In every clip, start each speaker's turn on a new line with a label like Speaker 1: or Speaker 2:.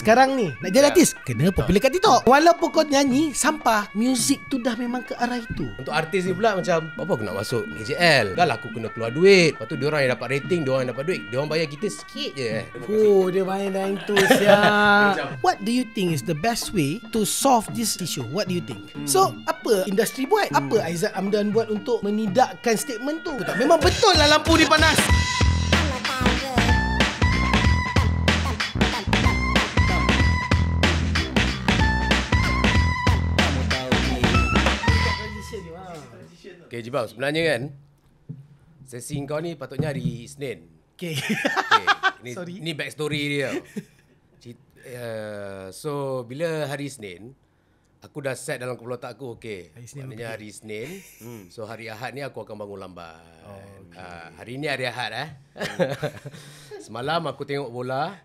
Speaker 1: Sekarang ni Nak jadi ya. artis Kena popular kat TikTok Walaupun kau nyanyi Sampah Music tu dah memang ke arah itu
Speaker 2: Untuk artis ni pula macam Apa aku nak masuk KJL Dah lah aku kena keluar duit Lepas tu diorang yang dapat rating Diorang yang dapat duit Diorang bayar kita sikit je eh.
Speaker 1: Oh dia main dah itu siap What do you think is the best way To solve this issue What do you think So apa industri buat Apa Aizat Amdan buat Untuk menidakkan statement tu Memang betul lah lampu ni panas
Speaker 2: Okay, eh, Jibau. Sebenarnya kan, sesi kau ni patutnya hari Isnin. Okay. okay. Ini, Sorry. Ini back story dia. uh, so, bila hari Isnin, aku dah set dalam kepala otak aku, okay. Hari Isnin. Maknanya hari Isnin. Hmm. So, hari Ahad ni aku akan bangun lambat. Oh, okay. uh, ah, hari ni hari Ahad eh. Hmm. Semalam aku tengok bola.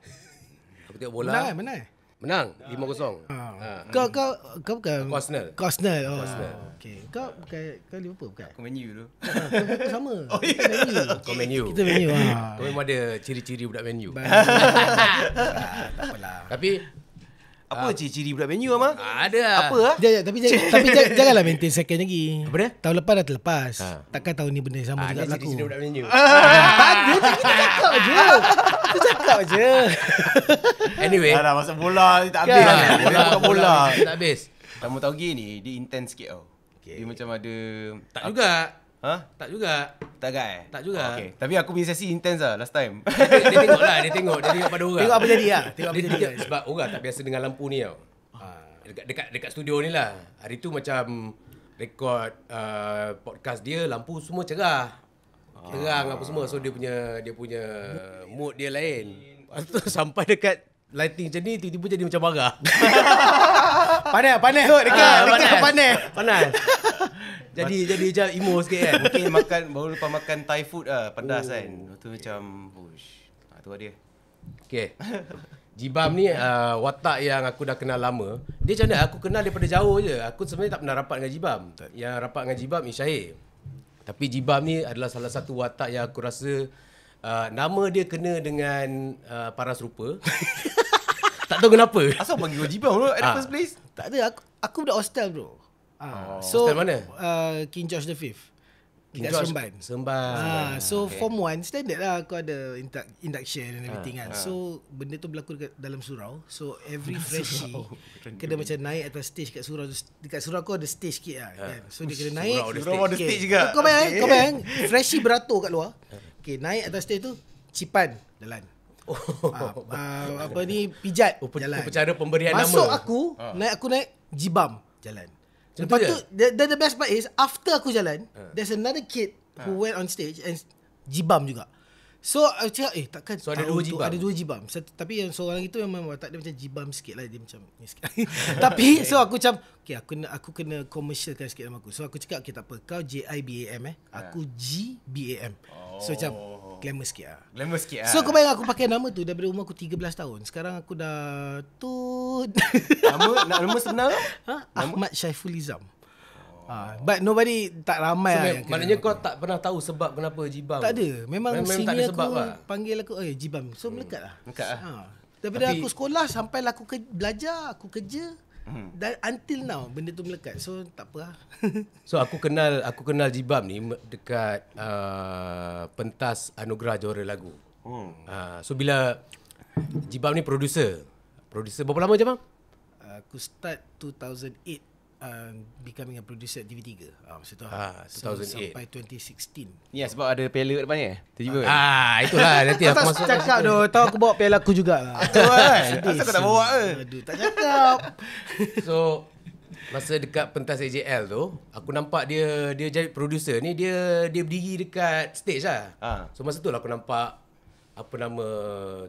Speaker 2: Aku tengok bola. Menang kan? Menang Menang 5-0. Ha. Ha. Kau kau
Speaker 1: kau bukan Arsenal. Kau Arsenal. Oh. Aku
Speaker 2: Okay. Kau bukan kau Liverpool bukan? Aku menu dulu. Ah,
Speaker 1: sama. Oh, yeah. Kau menu. Kita menu. Ha. Ah. Kau memang
Speaker 2: ada ciri-ciri budak menu. Apalah. Ah, tapi apa uh, ciri-ciri budak menu ama? Ada. Apa ah? Ha? tapi jangan tapi jangan, janganlah
Speaker 1: maintain second lagi. Apa dia? Tahun lepas dah terlepas. Ha. Takkan tahun ni benda sama ha, juga berlaku. Ciri-ciri budak menu. Ha. Ha. Ha.
Speaker 2: Ha. Ha. Ha.
Speaker 1: Kita cakap je. anyway. Dah dah
Speaker 2: masuk kan? bola ni tak habis. Kan? Lah. Bola, bola, bola. Tak habis. Lama tahu gini ni dia intense sikit tau. Okay. Dia macam ada tak aku, juga. Ha? Tak juga. Tak agak eh? Tak juga. Oh, okay. Tapi aku punya sesi intense lah last time. dia, dia tengok lah. Dia tengok. Dia tengok pada orang. Tengok apa jadi lah. Tengok apa jadi. Kan. sebab orang tak biasa dengan lampu ni tau. Ha, dekat, dekat, dekat studio ni lah. Hari tu macam record uh, podcast dia lampu semua cerah terang apa semua so dia punya dia punya mood dia lain lepas tu sampai dekat lighting macam ni tiba-tiba jadi macam marah
Speaker 1: panas panas kot dekat, ha, dekat panas panas,
Speaker 2: panas. jadi Mas... jadi macam emo sikit kan mungkin makan baru lepas makan Thai food ah pedas oh. kan lepas tu macam push ha, ah, tu dia okey Jibam ni uh, watak yang aku dah kenal lama. Dia macam mana? Aku kenal daripada jauh je. Aku sebenarnya tak pernah rapat dengan Jibam. Yang rapat dengan Jibam ni Syahir. Tapi jibam ni adalah salah satu watak yang aku rasa uh, nama dia kena dengan uh, paras rupa. tak tahu kenapa. Asal panggil kau jibam bro at the ha. first
Speaker 1: place? Tak ada aku aku budak hostel bro. Ah. Oh. So, hostel mana? Uh, King George the Fifth. Induction Induk ban Sembang ha, ah, So okay. form 1 Standard lah Kau ada induction And everything ha, kan ha. So benda tu berlaku dekat Dalam surau So every freshie Kena macam naik atas stage kat surau tu Dekat surau kau ada stage sikit lah ha. kan? So dia kena naik Surau ada stage, juga Kau bayang eh? Kau bayang Freshie beratur kat luar Okay naik atas stage tu Cipan Jalan Oh. Uh, uh, apa ni pijat oh, jalan. Upacara pemberian Masuk nama. Masuk aku, uh. naik aku naik jibam jalan. Lepas tu the, the, the best part is After aku jalan uh. There's another kid Who uh. went on stage And jibam juga So aku cakap Eh takkan So ada dua jibam Ada dua jibam so, Tapi yang seorang itu Memang tak dia macam jibam sikit lah Dia macam ni sikit Tapi okay. so aku macam Okay aku, aku kena Commercialkan sikit nama aku So aku cakap Okay takpe Kau J-I-B-A-M eh ha. Aku G-B-A-M oh. So macam oh glamour sikit lah. Glamour sikit lah. So kau bayang aku pakai nama tu daripada umur aku 13 tahun. Sekarang aku dah tu... nama, nak nama sebenar ha? Nama? Ahmad Syaifulizam. Ha, but nobody tak ramai so, lah yang Maknanya kau tak pernah tahu sebab kenapa Jibam Tak ada Memang, sini aku lah. panggil aku Eh Jibam So hmm. melekat lah Melekat lah. ha. Daripada Tapi, aku sekolah sampai aku ke, belajar Aku kerja Hmm. Dan until now benda tu melekat. So tak apa. Lah.
Speaker 2: so aku kenal aku kenal Jibam ni dekat uh, pentas anugerah juara lagu. Hmm. Uh, so bila Jibam ni producer. Producer berapa lama Jibam?
Speaker 1: Aku start 2008. Um, becoming a producer at TV3 uh, ah, masa tu ah, 2008 sampai 2016 ya yeah, sebab ada piala kat depan ni terjumpa ah, ah itulah nanti aku masuk tak cakap Doh. tahu aku bawa piala aku jugalah tu lah, kan aku tak bawa ke eh? aduh tak cakap
Speaker 2: so masa dekat pentas AJL tu aku nampak dia dia jadi producer ni dia dia berdiri dekat stage lah ah. so masa tu lah aku nampak apa nama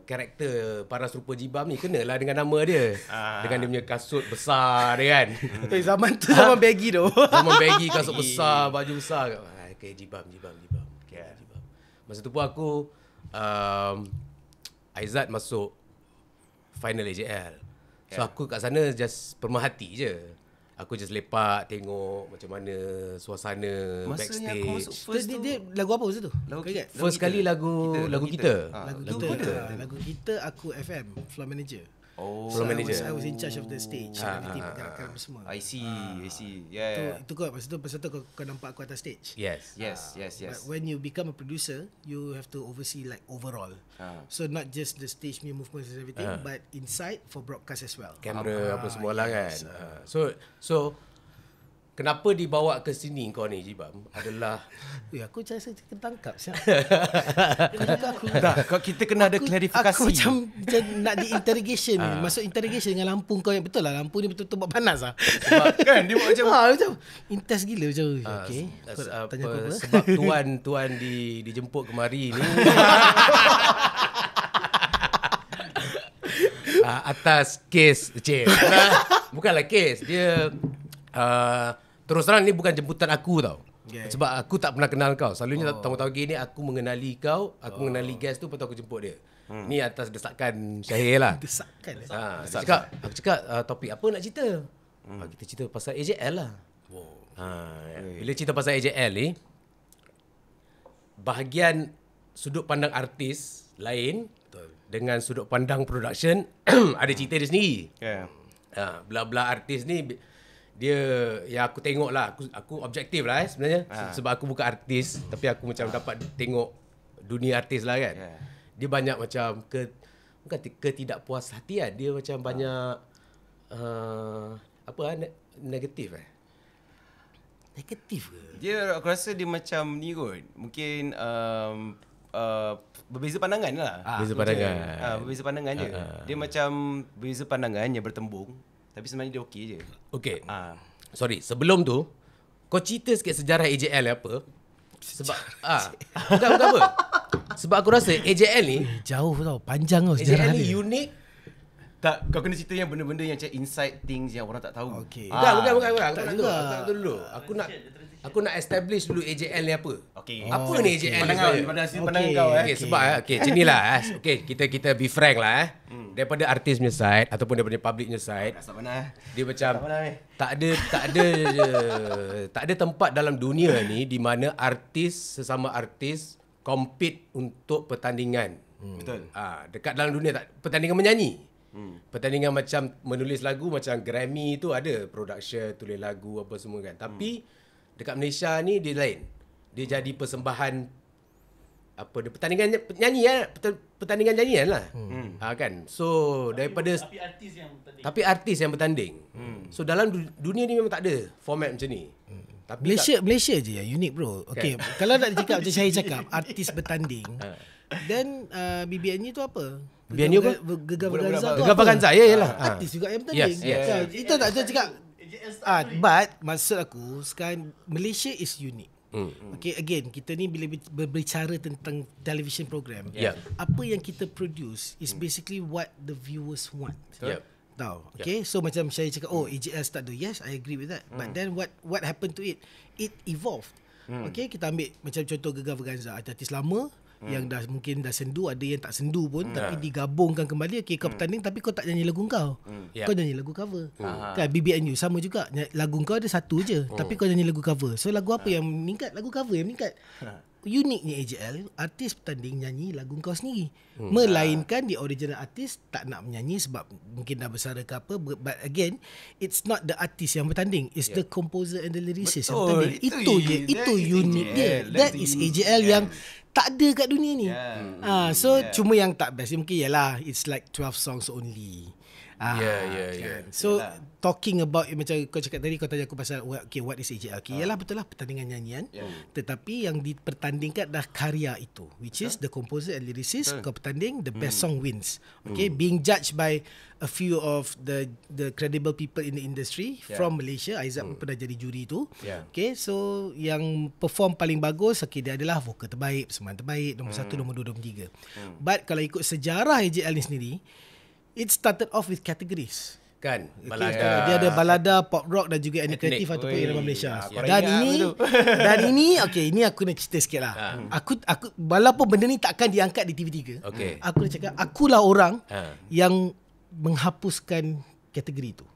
Speaker 2: karakter paras rupa jibam ni kenalah dengan nama dia ah. dengan dia punya kasut besar dia kan hmm. zaman tu zaman baggy tu zaman baggy kasut besar baju besar ah, okay, jibam jibam jibam okay. masa tu pun aku um, Aizat masuk final AJL so aku kat sana just permahati je Aku just lepak tengok macam mana suasana Masa backstage. Masa
Speaker 1: dia, Dia, lagu apa masa tu? Lagu kita. First kali lagu kita. Ah. lagu kita. Lagu kita. Lagu kita aku FM floor manager. Oh, so manager. I was, I was in charge of the stage, ha, ha, ha, ha. semua. I see, ha. I see. Yeah. Itu yeah. kau, pasal tu, pasal tu kau, kau nampak aku atas stage. Yes, yes, ah. ha. yes, yes. But when you become a producer, you have to oversee like overall. Ha. So not just the stage, me movements and everything, ha. but inside for broadcast as well. Camera, ha. apa semua lah yes. Ha. So,
Speaker 2: so kenapa dibawa ke sini kau ni Jibam adalah ya
Speaker 1: aku rasa kita tangkap siap
Speaker 2: kau kita kena aku, ada klarifikasi aku macam,
Speaker 1: macam nak di interrogation ni ah. masuk interrogation dengan lampu kau yang betul lah lampu ni betul-betul buat panas ah kan dia buat macam ha macam intas gila macam uh, okey aku uh, apa, apa? sebab tuan
Speaker 2: tuan di dijemput kemari ni uh, atas kes je bukanlah kes dia Uh, Terus terang ni bukan jemputan aku tau. Okay. Sebab aku tak pernah kenal kau. Selalunya oh. tahun-tahun gini aku mengenali kau, aku oh. mengenali guest tu patut aku jemput dia. Hmm. Ni atas desakan Syahir lah. desakan. Eh? Ha, ah, desakan. Cakap, aku cakap uh, topik apa nak cerita? Hmm. Ha, kita cerita pasal AJL lah. Wow. Ha, okay. Ya. Bila cerita pasal AJL ni, bahagian sudut pandang artis lain Betul. dengan sudut pandang production ada cerita dia sendiri. Yeah. Ya. Ha, artis ni dia ya aku tengok lah aku, aku objektif lah eh, sebenarnya ha. sebab aku bukan artis tapi aku macam ha. dapat tengok dunia artis lah kan yeah. dia banyak macam ke bukan ketidakpuas hati lah. dia macam ha. banyak uh, apa lah, ne- negatif eh negatif ke dia aku rasa dia macam ni kot mungkin um, uh, berbeza pandangan lah ha. berbeza pandangan ha, berbeza pandangan ha. je ha. dia macam berbeza pandangan yang bertembung tapi sebenarnya dia okey je. Okey. Ha. Sorry, sebelum tu kau cerita sikit sejarah AJL apa? Sebab ah. Ha. Bukan, bukan apa?
Speaker 1: Sebab aku rasa AJL ni jauh tau, panjang tau sejarah AJL AJL ni
Speaker 2: unik tak, kau kena cerita yang benda-benda yang macam inside things yang orang tak tahu. Okey. Ah. Bukan, bukan, bukan. bukan. Aku tak tahu dulu. Aku nak aku nak establish dulu AJL ni apa. Okey. Oh, apa okay. ni AJL ni? Pandangan, pandangan, okay. pandangan kau. Eh. Okay, sebab, okay. Eh, okay, macam inilah. Eh. Okay, kita kita be frank lah. Eh. Hmm. Daripada artis punya side ataupun daripada public punya side. Tak mana. Lah. Dia macam mana, lah, eh. tak ada, tak ada, je, tak ada tempat dalam dunia ni di mana artis, sesama artis compete untuk pertandingan. Hmm. Betul. Ah, dekat dalam dunia tak pertandingan menyanyi. Hmm. Pertandingan macam menulis lagu macam Grammy tu ada production, tulis lagu apa semua kan. Tapi hmm. dekat Malaysia ni dia lain. Dia hmm. jadi persembahan apa dia pertandingan nyanyi ya pertandingan nyanyian lah hmm. hmm. ha, kan so tapi, daripada tapi artis yang bertanding tapi artis yang bertanding hmm. so dalam dunia ni memang tak ada format macam ni hmm.
Speaker 1: tapi Malaysia tak, Malaysia je yang unik bro okay, okay. kalau nak cakap macam saya cakap artis bertanding dan ha. uh, BBN ni tu apa Bian Yoko? Gegar Vaganza. Gegar Vaganza, ya, ah, ah. Artis juga yang penting. Yes, kan? Itu tak, saya cakap. Ah, but, maksud aku, sekarang Malaysia is unique. Hmm. Okay, again, kita ni bila berbicara tentang television program, yeah. apa yang kita produce is hmm. basically what the viewers want. Yeah. Tahu, okay? So macam saya cakap, oh, AJL start tu. Yes, I agree with that. Hmm. But then what what happened to it? It evolved. Hmm. Okay, kita ambil macam contoh Gegar Verganza. Artis lama, hmm. yang dah mungkin dah sendu ada yang tak sendu pun hmm. tapi ya. digabungkan kembali okey kau hmm. bertanding tapi kau tak nyanyi lagu kau hmm. yep. Ya. kau nyanyi lagu cover hmm. kan BBNU sama juga lagu kau ada satu je hmm. tapi kau nyanyi lagu cover so lagu apa hmm. yang meningkat lagu cover yang meningkat hmm uniknya AJL artis bertanding nyanyi lagu kau sendiri hmm. melainkan di original artis tak nak menyanyi sebab mungkin dah bersara ke apa but again it's not the artist yang bertanding it's yeah. the composer and the lyricist Betul. yang bertanding itu je itu unik dia that is AJL yeah. yang tak ada kat dunia ni yeah. ha, so yeah. cuma yang tak best mungkin ialah it's like 12 songs only Ah, yeah, yeah, ya. kan. yeah. So yeah. talking about eh, macam kau cakap tadi kau tanya aku pasal okay what is AJL? Okay, ialah ah. uh. betul lah pertandingan nyanyian. Yeah. Tetapi yang dipertandingkan adalah karya itu, which is huh? the composer and lyricist huh? kau pertanding the best mm. song wins. Hmm. Okay, mm. being judged by a few of the the credible people in the industry yeah. from Malaysia, Aizat mm. pun pernah jadi juri tu. Yeah. Okay, so yang perform paling bagus okay, dia adalah vokal terbaik, semangat terbaik, nombor 1, mm. nombor dua nombor tiga. Mm. But kalau ikut sejarah AJL ni sendiri, it started off with categories kan balada okay. dia ada balada pop rock dan juga ethnic atau ataupun irama malaysia ya, dan ini dan ini okey ini aku nak cerita sikit lah ha. aku aku walaupun benda ni takkan diangkat di TV3 okay. aku nak cakap akulah orang ha. yang menghapuskan kategori tu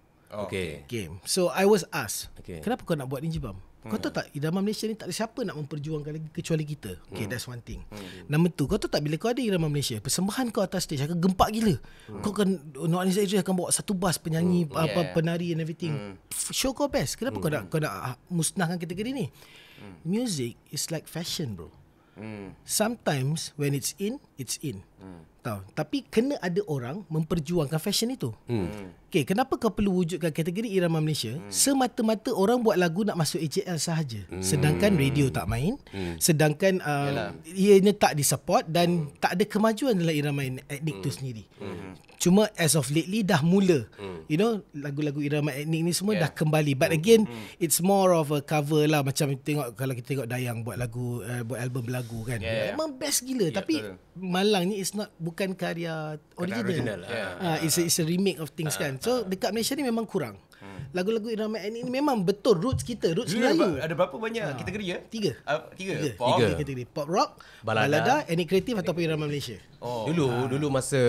Speaker 1: okey okay. so i was asked okay. kenapa kau nak buat ni jibam kau tahu tak Irama Malaysia ni Tak ada siapa nak memperjuangkan lagi Kecuali kita Okay hmm. that's one thing hmm. Nama tu Kau tahu tak Bila kau ada Irama Malaysia Persembahan kau atas stage Akan gempak gila hmm. Kau akan Noah Aniz Idris akan bawa Satu bas penyanyi hmm. yeah. apa Penari and everything hmm. Show kau best Kenapa hmm. kau nak Kau ah, nak musnahkan kategori ni hmm. Music Is like fashion bro hmm. Sometimes When it's in It's in Hmm. Tahu. Tapi kena ada orang memperjuangkan fashion itu. Hmm. hmm. Okay, kenapa kau perlu wujudkan kategori irama Malaysia? Hmm. Semata-mata orang buat lagu nak masuk AJL sahaja. Hmm. Sedangkan radio tak main. Hmm. Sedangkan um, ianya tak disupport dan hmm. tak ada kemajuan dalam irama etnik itu hmm. sendiri. Hmm. Cuma as of lately dah mula. Hmm. You know, lagu-lagu irama etnik ni semua yeah. dah kembali. But hmm. again, hmm. it's more of a cover lah. Macam tengok kalau kita tengok Dayang buat lagu, uh, buat album lagu kan. Yeah, Memang best gila. Yeah, Tapi... Betul. Malang ni is not bukan karya original. Kan original lah. uh, it's, a, it's a ah. remake of things uh, kan. So uh, dekat Malaysia ni memang kurang. Hmm. Lagu-lagu Irama ini memang betul roots kita, roots Dulu Melayu. Ada berapa banyak ha. kategori ya? Tiga. Uh, tiga. tiga. Pop, tiga. kategori. Pop rock, balada, balada any creative any ataupun Irama Malaysia. Oh. Dulu, ha. dulu
Speaker 2: masa,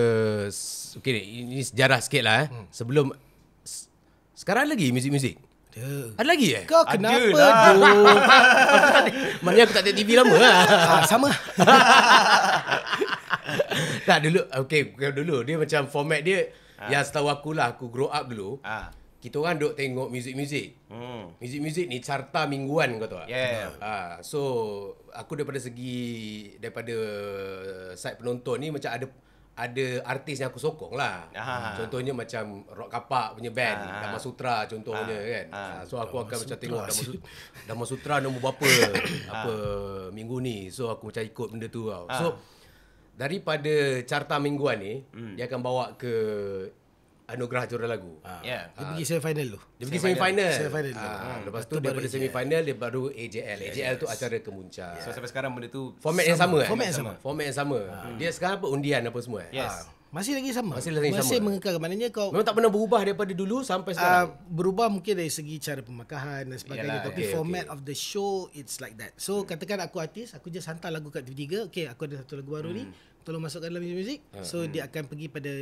Speaker 2: okay, ini sejarah sikit lah. Eh. Hmm. Sebelum, sekarang lagi muzik-muzik. Ada. Ada lagi eh? Kau kenapa tu? Lah. Maknanya aku tak tengok TV lama lah. Ha, sama. tak dulu. Okay, dulu. Dia macam format dia. Ha. Yang setahu aku lah. Aku grow up dulu. Ha. Kita orang duk tengok muzik-muzik. Hmm. Muzik-muzik ni carta mingguan kau tahu tak? Yeah. Ha. So, aku daripada segi... Daripada side penonton ni macam ada ada artis yang aku sokong lah. Aha. Contohnya macam Rock Kapak punya band, Aha. Dama Sutra contohnya Aha. kan. Aha. Ah, so aku Dama akan Sutra. macam tengok Dama Sutra, Dama Sutra nombor berapa ah. apa minggu ni. So aku macam ikut benda tu tau. Aha. So daripada carta mingguan ni, hmm. dia akan bawa ke anugerah juara lagu. Ha. Ya. Yeah. Ya. Ah. Dia ha. pergi semifinal tu. Dia pergi semifinal. Semifinal. Ha. Hmm. Lepas tu daripada semifinal dia baru AJL. Yeah, AJL yes. tu acara kemuncak. Yeah. So sampai sekarang benda tu format yang sama. Eh? Format yang sama. sama. Format yang sama. Ha. Dia sekarang apa undian apa semua eh? Yes. Ha.
Speaker 1: Masih lagi sama. Masih lagi sama. Masih eh? mengekal maknanya kau Memang tak pernah berubah daripada dulu sampai sekarang. Uh, berubah mungkin dari segi cara pemakaian dan sebagainya Yalah, tapi okay, format okay. of the show it's like that. So hmm. katakan aku artis, aku just hantar lagu kat TV3. Okay aku ada satu lagu baru hmm. ni. Tolong masukkan dalam music. Hmm. So dia akan pergi pada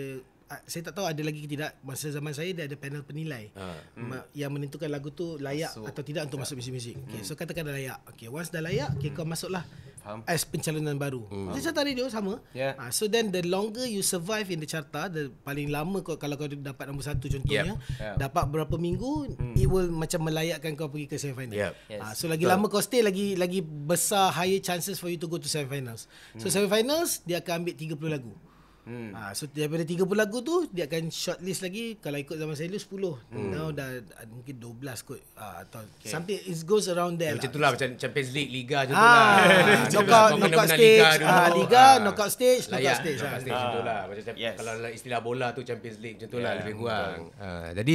Speaker 1: Ah, saya tak tahu ada lagi ke tidak masa zaman saya dia ada panel penilai ha. hmm. yang menentukan lagu tu layak so, atau tidak untuk tak. masuk music music. Okey hmm. so katakan dah layak. okay, once dah layak okay, hmm. kau masuklah Faham. as pencalonan baru. Jadi hmm. satu radio sama. Yeah. Ha, so then the longer you survive in the carta the paling lama kau kalau kau dapat nombor satu contohnya yep. yeah. dapat berapa minggu hmm. it will macam melayakkan kau pergi ke semi final. Yep. Ha, so lagi Betul. lama kau stay lagi lagi besar higher chances for you to go to semi finals. So hmm. semi finals dia akan ambil 30 lagu. Hmm. Ha, so daripada 30 lagu tu dia akan shortlist lagi kalau ikut zaman saya dulu 10. Hmm. Now dah mungkin 12 kot ha, atau okay. something it goes around there. Ya, Macam itulah lah, macam Champions League liga je ah, lah. ha, tu lah. knockout, knockout stage, liga, dulu. Ha, liga ha. knockout stage, Layak, knockout stage. Knockout stage, ha. stage tu lah.
Speaker 2: Macam yes. kalau istilah bola tu Champions League macam tu yeah, ya, lebih kurang. Ha, jadi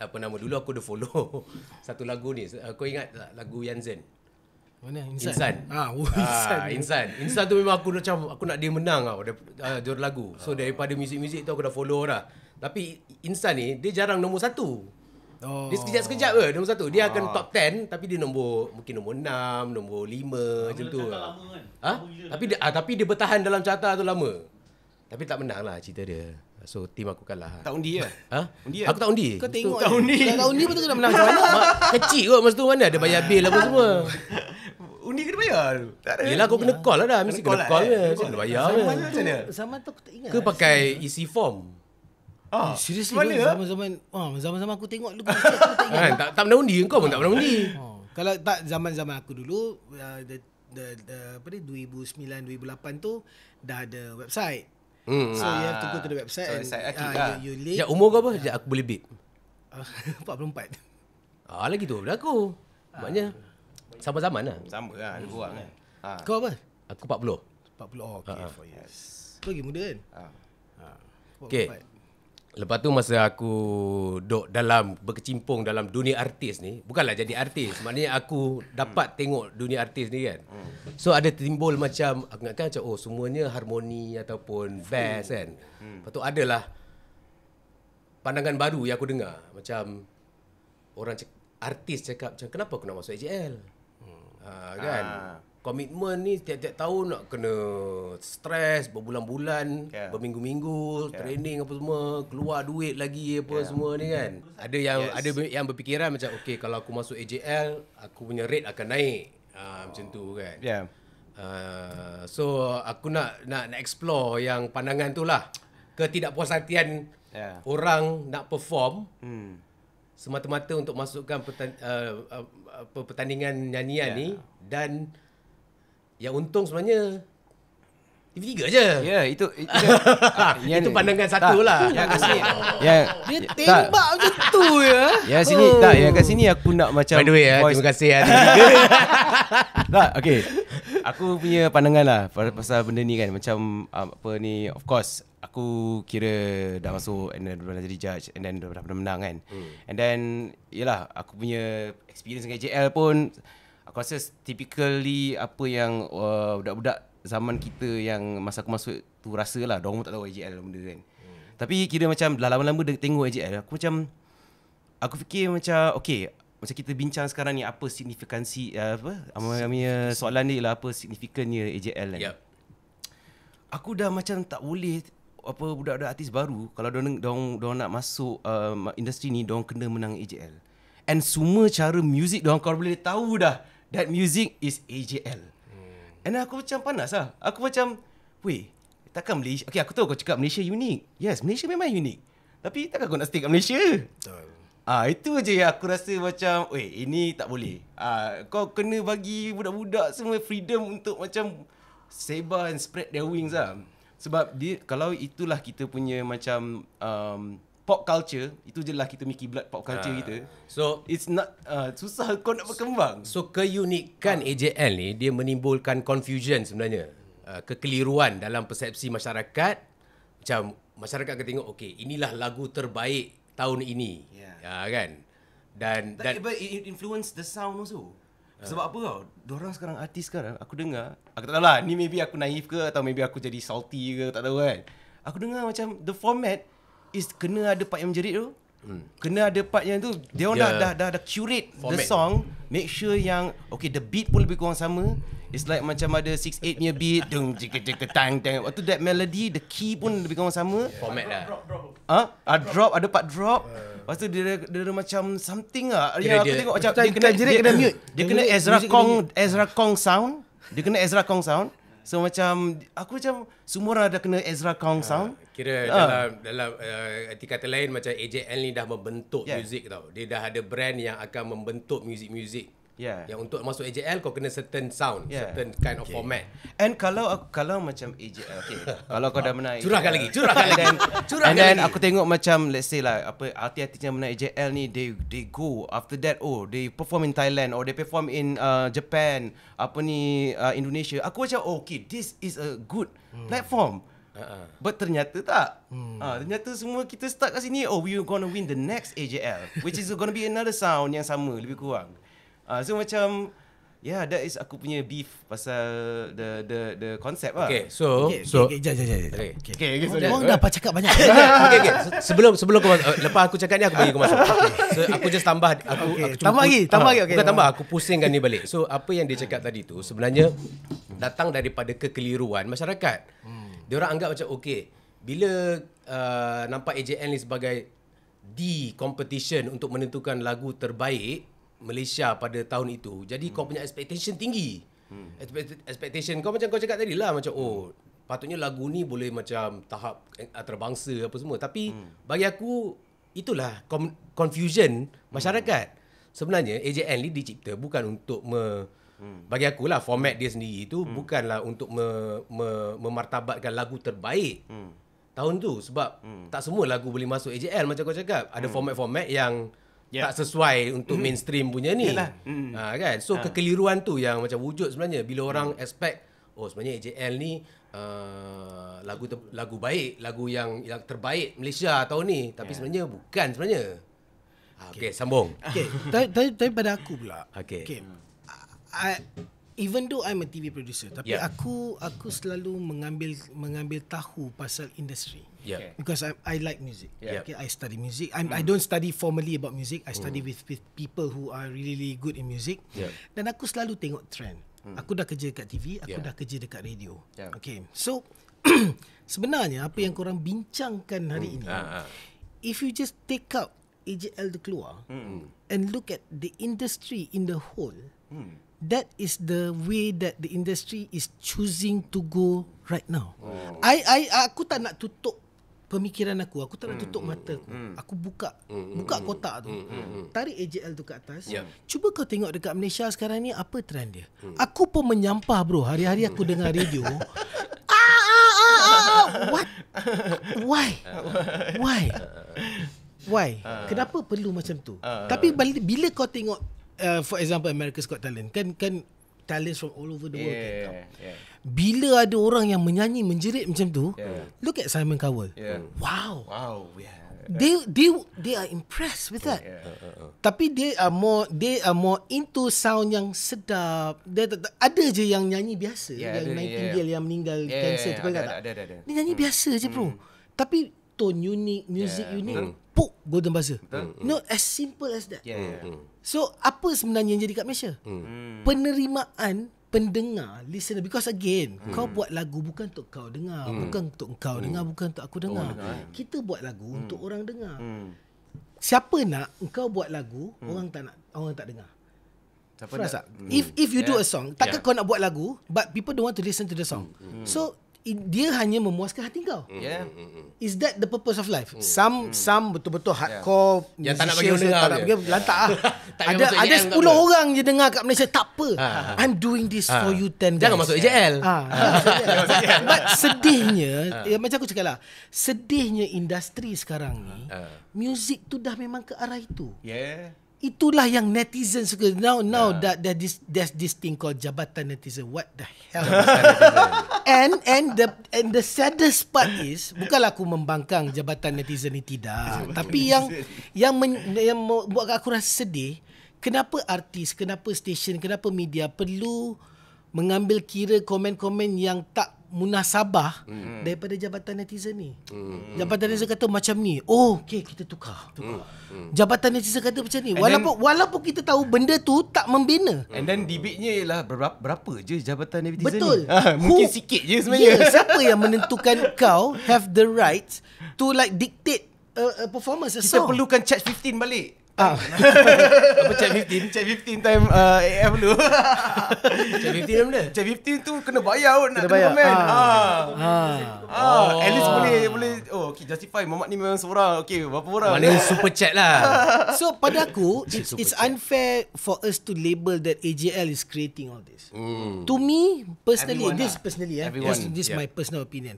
Speaker 2: apa nama dulu aku dah follow satu lagu ni. Kau ingat tak lagu Yanzen?
Speaker 1: Mana Insan? Insan. Ah, oh, ah, Insan. Ah, Insan. Insan
Speaker 2: tu memang aku macam aku nak dia menang tau dia uh, lagu. So daripada muzik-muzik tu aku dah follow dah. Tapi Insan ni dia jarang nombor satu. Oh. Dia sekejap-sekejap ke nombor satu. Dia ah. akan top 10 tapi dia nombor mungkin nombor 6, nombor 5 macam tu. kan? Ha? Tapi dia, ah, tapi dia bertahan dalam carta tu lama. Tapi tak menang lah cerita dia. So team aku kalah Tak undi ya? Ha? Undi ya? Aku tak undi Kau tengok Tak undi Tak undi pun tu nak menang mana Kecil kot masa tu mana ada bayar bil apa semua Undi kena bayar Tak ada Yelah kau kena ya. call lah dah Mesti kena, kena call, call lah eh. kena bayar
Speaker 1: Sama tu aku tak ingat Kau
Speaker 2: pakai isi e form Ah, oh, seriously mana?
Speaker 1: Zaman-zaman ah, oh, zaman-zaman aku tengok dulu ah, tak pernah undi kau pun tak pernah undi. Oh, kalau tak zaman-zaman aku dulu uh, apa ni 2009 2008 tu dah ada website. Mm. So uh, you have to go ah. to the website so and uh, lah. you, you Ya umur kau
Speaker 2: apa? Ya. aku boleh bib.
Speaker 1: Uh, 44.
Speaker 2: Ah lagi tu belaku. aku. Maknanya ah. sama zaman lah. Sama lah, buang kan. Ah. Kau apa? Aku 40.
Speaker 1: 40, okay. Uh, uh. Yes. Kau lagi muda kan? Uh. Uh. Okay.
Speaker 2: Lepas tu masa aku dok dalam berkecimpung dalam dunia artis ni, bukanlah jadi artis, maknanya aku dapat hmm. tengok dunia artis ni kan. Hmm. So ada timbul macam aku ingatkan macam oh semuanya harmoni ataupun best kan. Hmm. Lepas tu adalah pandangan baru yang aku dengar macam orang cek, artis cakap macam kenapa aku nak masuk AJL? Hmm. Ha, kan? Ha. Komitmen ni tiap-tiap tahun nak kena stres berbulan-bulan, yeah. berminggu-minggu, yeah. training apa semua, keluar duit lagi apa yeah. semua ni kan. Ada yang yes. ada yang berfikiran macam okey kalau aku masuk AJL, aku punya rate akan naik. Ah uh, oh. macam tu kan. Yeah. Ya. Uh, so aku nak nak nak explore yang pandangan tu lah. Ketidakpuasatian yeah. orang nak perform. Hmm. Semata-mata untuk masukkan petan, uh, uh, pertandingan nyanyian yeah. ni dan yang untung sebenarnya TV3 je. Ya, yeah, itu itu, ah, ah, itu pandangan satu tak, lah. Ya kat sini. Ah. ya. Dia
Speaker 1: ya, tembak macam tu ya. Ya sini oh. tak, ya
Speaker 2: kat sini aku nak macam By the way, ya, voice. terima kasih ah. tak, okey. Aku punya pandangan lah pasal benda ni kan macam um, apa ni of course aku kira dah masuk and then dah jadi judge and then dah pernah menang kan. Hmm. And then yalah aku punya experience dengan JL pun Aku rasa typically apa yang uh, budak-budak zaman kita yang masa aku masuk tu rasa lah Diorang pun tak tahu AJL dan benda kan hmm. Tapi kira macam dah lama-lama dia tengok AJL Aku macam Aku fikir macam okay Macam kita bincang sekarang ni apa signifikansi uh, Apa? Amin-amin soalan ni lah apa signifikannya AJL kan yep. Aku dah macam tak boleh apa budak-budak artis baru kalau dong dong dong nak masuk uh, industri ni dong kena menang AJL and semua cara music dong kau boleh tahu dah that music is AJL. Hmm. And aku macam panas lah. Aku macam, weh, takkan Malaysia. Okay, aku tahu kau cakap Malaysia unik. Yes, Malaysia memang unik. Tapi takkan kau nak stay kat Malaysia? Ah itu aja yang aku rasa macam weh ini tak boleh. Ah kau kena bagi budak-budak semua freedom untuk macam sebar and spread their wings ah. Sebab dia kalau itulah kita punya macam um, pop culture itu jelah kita mi kiblat pop culture uh, kita so it's not uh, susah kau nak berkembang so keunikan uh. Ah. AJL ni dia menimbulkan confusion sebenarnya uh, kekeliruan dalam persepsi masyarakat macam masyarakat akan tengok okey inilah lagu terbaik tahun ini ya yeah. uh, kan dan dan it influence the sound also sebab apa tau Orang sekarang artis sekarang Aku dengar Aku tak tahu lah Ni maybe aku naif ke Atau maybe aku jadi salty ke Tak tahu kan Aku dengar macam The format is kena ada part yang menjerit tu. Hmm. Kena ada part yang tu dia orang yeah. dah, dah dah dah curate Format. the song, make sure yang okay the beat pun lebih kurang sama. It's like macam ada 6 8 punya beat dung jik jik tang tang. Waktu that melody the key pun lebih kurang sama. Yeah. Format lah. Ha? Ah, drop, drop ada part drop. Uh. Lepas tu dia, dia, dia macam something ah, Kena ya, dia, aku tengok macam dia kena jerit kena mute. Dia kena Ezra Kong Ezra Kong sound. Dia kena Ezra Kong sound. So macam aku macam semua orang ada kena Ezra Kong ah, sound. kira uh. dalam dalam uh, kata lain macam AJ Allen dah membentuk yeah. music tau. Dia dah ada brand yang akan membentuk music-music Yeah. Yang untuk masuk AJL kau kena certain sound, yeah. certain kind okay. of format. And kalau kalau macam
Speaker 1: AJL, okay.
Speaker 2: kalau kau dah menang AJL, curahkan lagi, curahkan lagi. Then, curahkan and then lagi. aku tengok macam let's say lah apa arti-arti yang menang AJL ni they they go after that oh they perform in Thailand or they perform in uh, Japan, apa ni uh, Indonesia. Aku macam oh, okay, this is a good hmm. platform. uh But ternyata tak. Hmm. Uh, ternyata semua kita start kat sini. Oh, we're gonna win the next AJL, which is gonna be another sound yang sama lebih kurang. Uh, so macam Yeah, that is aku punya beef pasal the the the concept lah. Okay, so okay, so okay,
Speaker 1: jap jap jap. Okay. Okay, okay sorry. Orang dah apa cakap banyak. okay, okay. Sebelum sebelum aku uh,
Speaker 2: lepas aku cakap ni aku bagi kau masuk. Okay. So, aku just tambah aku, okay. aku tambah lagi, tambah lagi. Ah, okay. Bukan tambah, aku pusing pusingkan ni balik. So, apa yang dia cakap tadi tu sebenarnya datang daripada kekeliruan masyarakat. Hmm. Dia orang anggap macam okay, bila uh, nampak AJN ni sebagai the competition untuk menentukan lagu terbaik, Malaysia pada tahun itu. Jadi hmm. kau punya expectation tinggi. Hmm. Expectation kau macam kau cakap tadi lah macam oh patutnya lagu ni boleh macam tahap antarabangsa eh, apa semua. Tapi hmm. bagi aku itulah confusion masyarakat. Hmm. Sebenarnya AJN ni dicipta bukan untuk me hmm. bagi aku lah format dia sendiri itu hmm. bukanlah untuk me- me- memartabatkan lagu terbaik. Hmm. Tahun tu sebab hmm. tak semua lagu boleh masuk AJL macam kau cakap. Ada hmm. format-format yang yeah. tak sesuai untuk mm. mainstream punya ni. Yalah. Mm. Ha kan? So ha. kekeliruan tu yang macam wujud sebenarnya bila orang mm. expect oh sebenarnya AJL ni uh, lagu lagu baik, lagu yang yang terbaik Malaysia tahun ni, tapi yeah. sebenarnya bukan sebenarnya. Ah, okay, okay sambung. Okay.
Speaker 1: tapi pada aku pula. Okay. okay even though I'm a TV producer tapi yeah. aku aku selalu mengambil mengambil tahu pasal industry yeah. because I I like music yeah. okay I study music I mm. I don't study formally about music I study mm. with with people who are really really good in music yeah. dan aku selalu tengok trend mm. aku dah kerja dekat TV aku yeah. dah kerja dekat radio yeah. okay so sebenarnya apa mm. yang korang bincangkan hari mm. ini uh-huh. if you just take out AJL keluar mm. and look at the industry in the whole mm that is the way that the industry is choosing to go right now. Oh. I I aku tak nak tutup pemikiran aku. Aku tak nak mm, tutup mm, mata aku. Mm, aku buka mm, buka mm, kotak tu. Mm, mm, Tarik AJL tu ke atas. Yeah. Cuba kau tengok dekat Malaysia sekarang ni apa trend dia. Mm. Aku pun menyampah bro. Hari-hari aku dengar radio. Ah, ah, ah, ah, ah, What? Why? Why? Uh. Why? Uh. Kenapa perlu macam tu? Uh, Tapi bila kau tengok uh, for example America's Got Talent kan kan talent from all over the yeah, world yeah, Yeah. Bila ada orang yang menyanyi menjerit macam tu, yeah. look at Simon Cowell. Yeah. Wow. Wow, yeah. They they they are impressed with that. Yeah, yeah. Uh, uh, uh. Tapi they are more they are more into sound yang sedap. Dia ada je yang nyanyi biasa yeah, yang ada, Nightingale yeah. yang meninggal yeah, cancer yeah, yeah, tu kan ada, ada, ada, ada. Dia nyanyi hmm. biasa je bro. Hmm. Tapi tone unique music yeah. unique hmm. puk golden buzzer hmm. no as simple as that yeah, yeah. Mm. so apa sebenarnya yang jadi kat Malaysia hmm. penerimaan pendengar listener because again hmm. kau buat lagu bukan untuk kau dengar hmm. bukan untuk kau hmm. dengar bukan untuk aku oh, dengar, dengar eh. kita buat lagu hmm. untuk orang dengar hmm. siapa nak kau buat lagu hmm. orang tak nak orang tak dengar siapa nak mm. if if you yeah. do a song takkan yeah. kau nak buat lagu but people don't want to listen to the song hmm. so dia hanya memuaskan hati kau. Mm, yeah. Mm, mm, Is that the purpose of life? Mm. Some mm. some betul-betul hardcore yeah. yang tak nak bagi orang tak dia. lantak ah. ada ada 10 tak orang je dengar kat Malaysia tak apa. Ha. I'm doing this ha. for you 10 Jangan guys. Ah. Jangan masuk AJL. Ha. Ha. But sedihnya, ha. ya, macam aku cakap lah, sedihnya industri sekarang ni, ha. music tu dah memang ke arah itu. Yeah itulah yang netizen suka. Now now yeah. that there this there's this thing called jabatan netizen. What the hell? and and the and the saddest part is bukan aku membangkang jabatan netizen ini tidak. tapi yang yang men, yang buat aku rasa sedih. Kenapa artis, kenapa stesen, kenapa media perlu mengambil kira komen-komen yang tak munasabah hmm. hmm. daripada jabatan netizen ni. Hmm. hmm. Jabatan netizen kata macam ni. Oh, okey kita tukar. Tukar. Hmm. hmm. Jabatan netizen kata macam ni. Walaupun then, walaupun kita tahu benda tu tak membina. And
Speaker 2: then debate-nya ialah berapa, berapa je jabatan netizen Betul. ni? Betul. Ah, mungkin Who, sikit je sebenarnya. Yeah, siapa
Speaker 1: yang menentukan kau have the right to like dictate a, a performance a song? Kita perlukan charge 15 balik. Ah. Apa chat 15?
Speaker 2: Chat 15 time uh, AF dulu. chat 15 mana? Chat 15 tu kena bayar kot nak kena bayar. komen. Ah. Ah. Ah. Oh. At least ah. boleh boleh oh okey justify Mamat ni memang seorang. Okey, berapa orang? Mana super chat lah. so pada
Speaker 1: aku it, it's unfair chat. for us to label that AJL is creating all this. Mm. To me personally Everyone this lah. personally eh, this, this yeah. my personal opinion.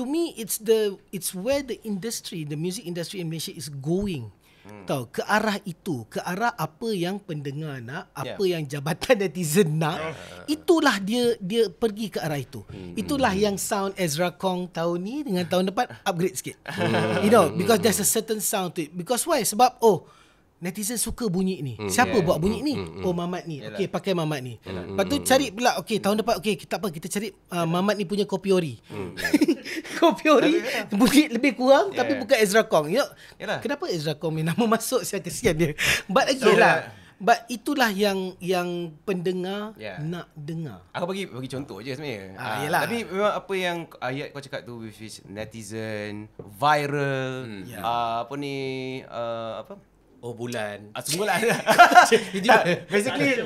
Speaker 1: To me it's the it's where the industry the music industry in Malaysia is going Hmm. Tahu ke arah itu, ke arah apa yang pendengar nak, ya. apa yeah. yang jabatan netizen nak, ya. itulah dia dia pergi ke arah itu. Hmm. Itulah hmm. yang sound Ezra Kong tahun ni dengan tahun depan upgrade sikit. Hmm. You know, because there's a certain sound to it. Because why? Sebab oh, Netizen suka bunyi ni hmm. Siapa yeah. buat bunyi hmm, ni hmm, hmm. Oh Mamat ni Okey, pakai Mamat ni Yalah. Lepas tu hmm, cari pula Okey, tahun depan Okey, kita apa Kita cari uh, Mamat ni punya kopi ori hmm. Kopi ori Bunyi lebih kurang yeah. Tapi bukan Ezra Kong you know? Kenapa Ezra Kong ni Nama masuk Saya kesian dia But lagi so, lah But itulah yang yang pendengar yeah. nak dengar. Aku bagi bagi contoh je sebenarnya. Ah, ah yelah. Tapi memang
Speaker 2: apa yang ayat kau cakap tu with netizen, viral, hmm. Ah, yeah. uh, apa ni uh, apa Oh bulan. Ah, semua lah. basically,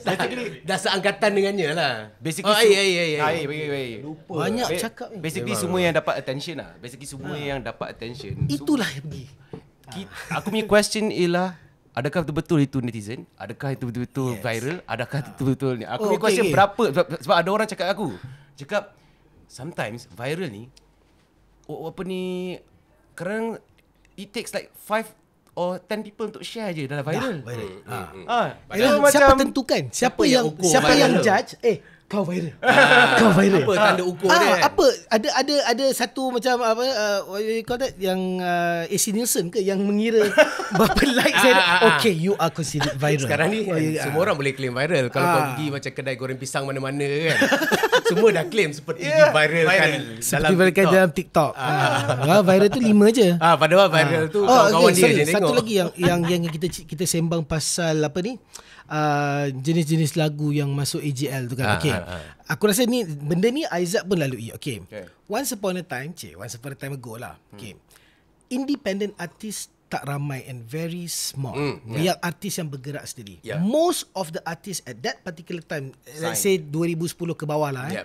Speaker 2: basically dah seangkatan dengannya lah. Basically, oh, ay, ay, ay, ay. Lupa. Banyak cakap ni. Basically, yeah, semua, yang dapat attention lah. Basically, semua ah. yang dapat attention. Itulah yang pergi. Aku punya question ialah, Adakah betul-betul itu netizen? Adakah itu betul-betul yes. viral? Adakah itu betul-betul ni? Aku ni oh, okay, question okay. berapa? Sebab, sebab, ada orang cakap aku. Cakap, sometimes viral ni, oh, apa ni, kadang, it takes like five or 10 people untuk share je dalam viral.
Speaker 1: Hmm, hmm, ah, hmm. ah viral. Ha. Ha. Siapa tentukan? Siapa yang siapa yang, siapa yang judge? Eh, kau viral. Ha. Kau viral. Apa tanda ah. ukur ha. dia? Kan? Apa ada ada ada satu macam apa uh, you call that yang uh, AC Nielsen ke yang mengira berapa like saya? Okay, you are considered viral. Sekarang ni oh, semua orang boleh claim
Speaker 2: viral kalau ha. kau pergi macam kedai goreng pisang mana-mana kan. Semua dah claim seperti yeah, viral kan
Speaker 1: Seperti viral kan dalam TikTok ah. ah. Ah, Viral tu lima je ah, Padahal viral ah. tu oh, kawan-kawan okay, dia sorry, je Satu tengok. lagi yang, yang yang kita kita sembang pasal apa ni uh, Jenis-jenis lagu yang masuk AGL tu kan ah, okay. ah, ah. Aku rasa ni benda ni Aizat pun lalui okay. Okay. Once upon a time cik, Once upon a time ago lah okay. hmm. Independent artist tak ramai and very small. Mm, yeah. Yang artis yang bergerak sendiri. Yeah. Most of the artists at that particular time, signed. let's say 2010 ke bawah lah, yep. eh,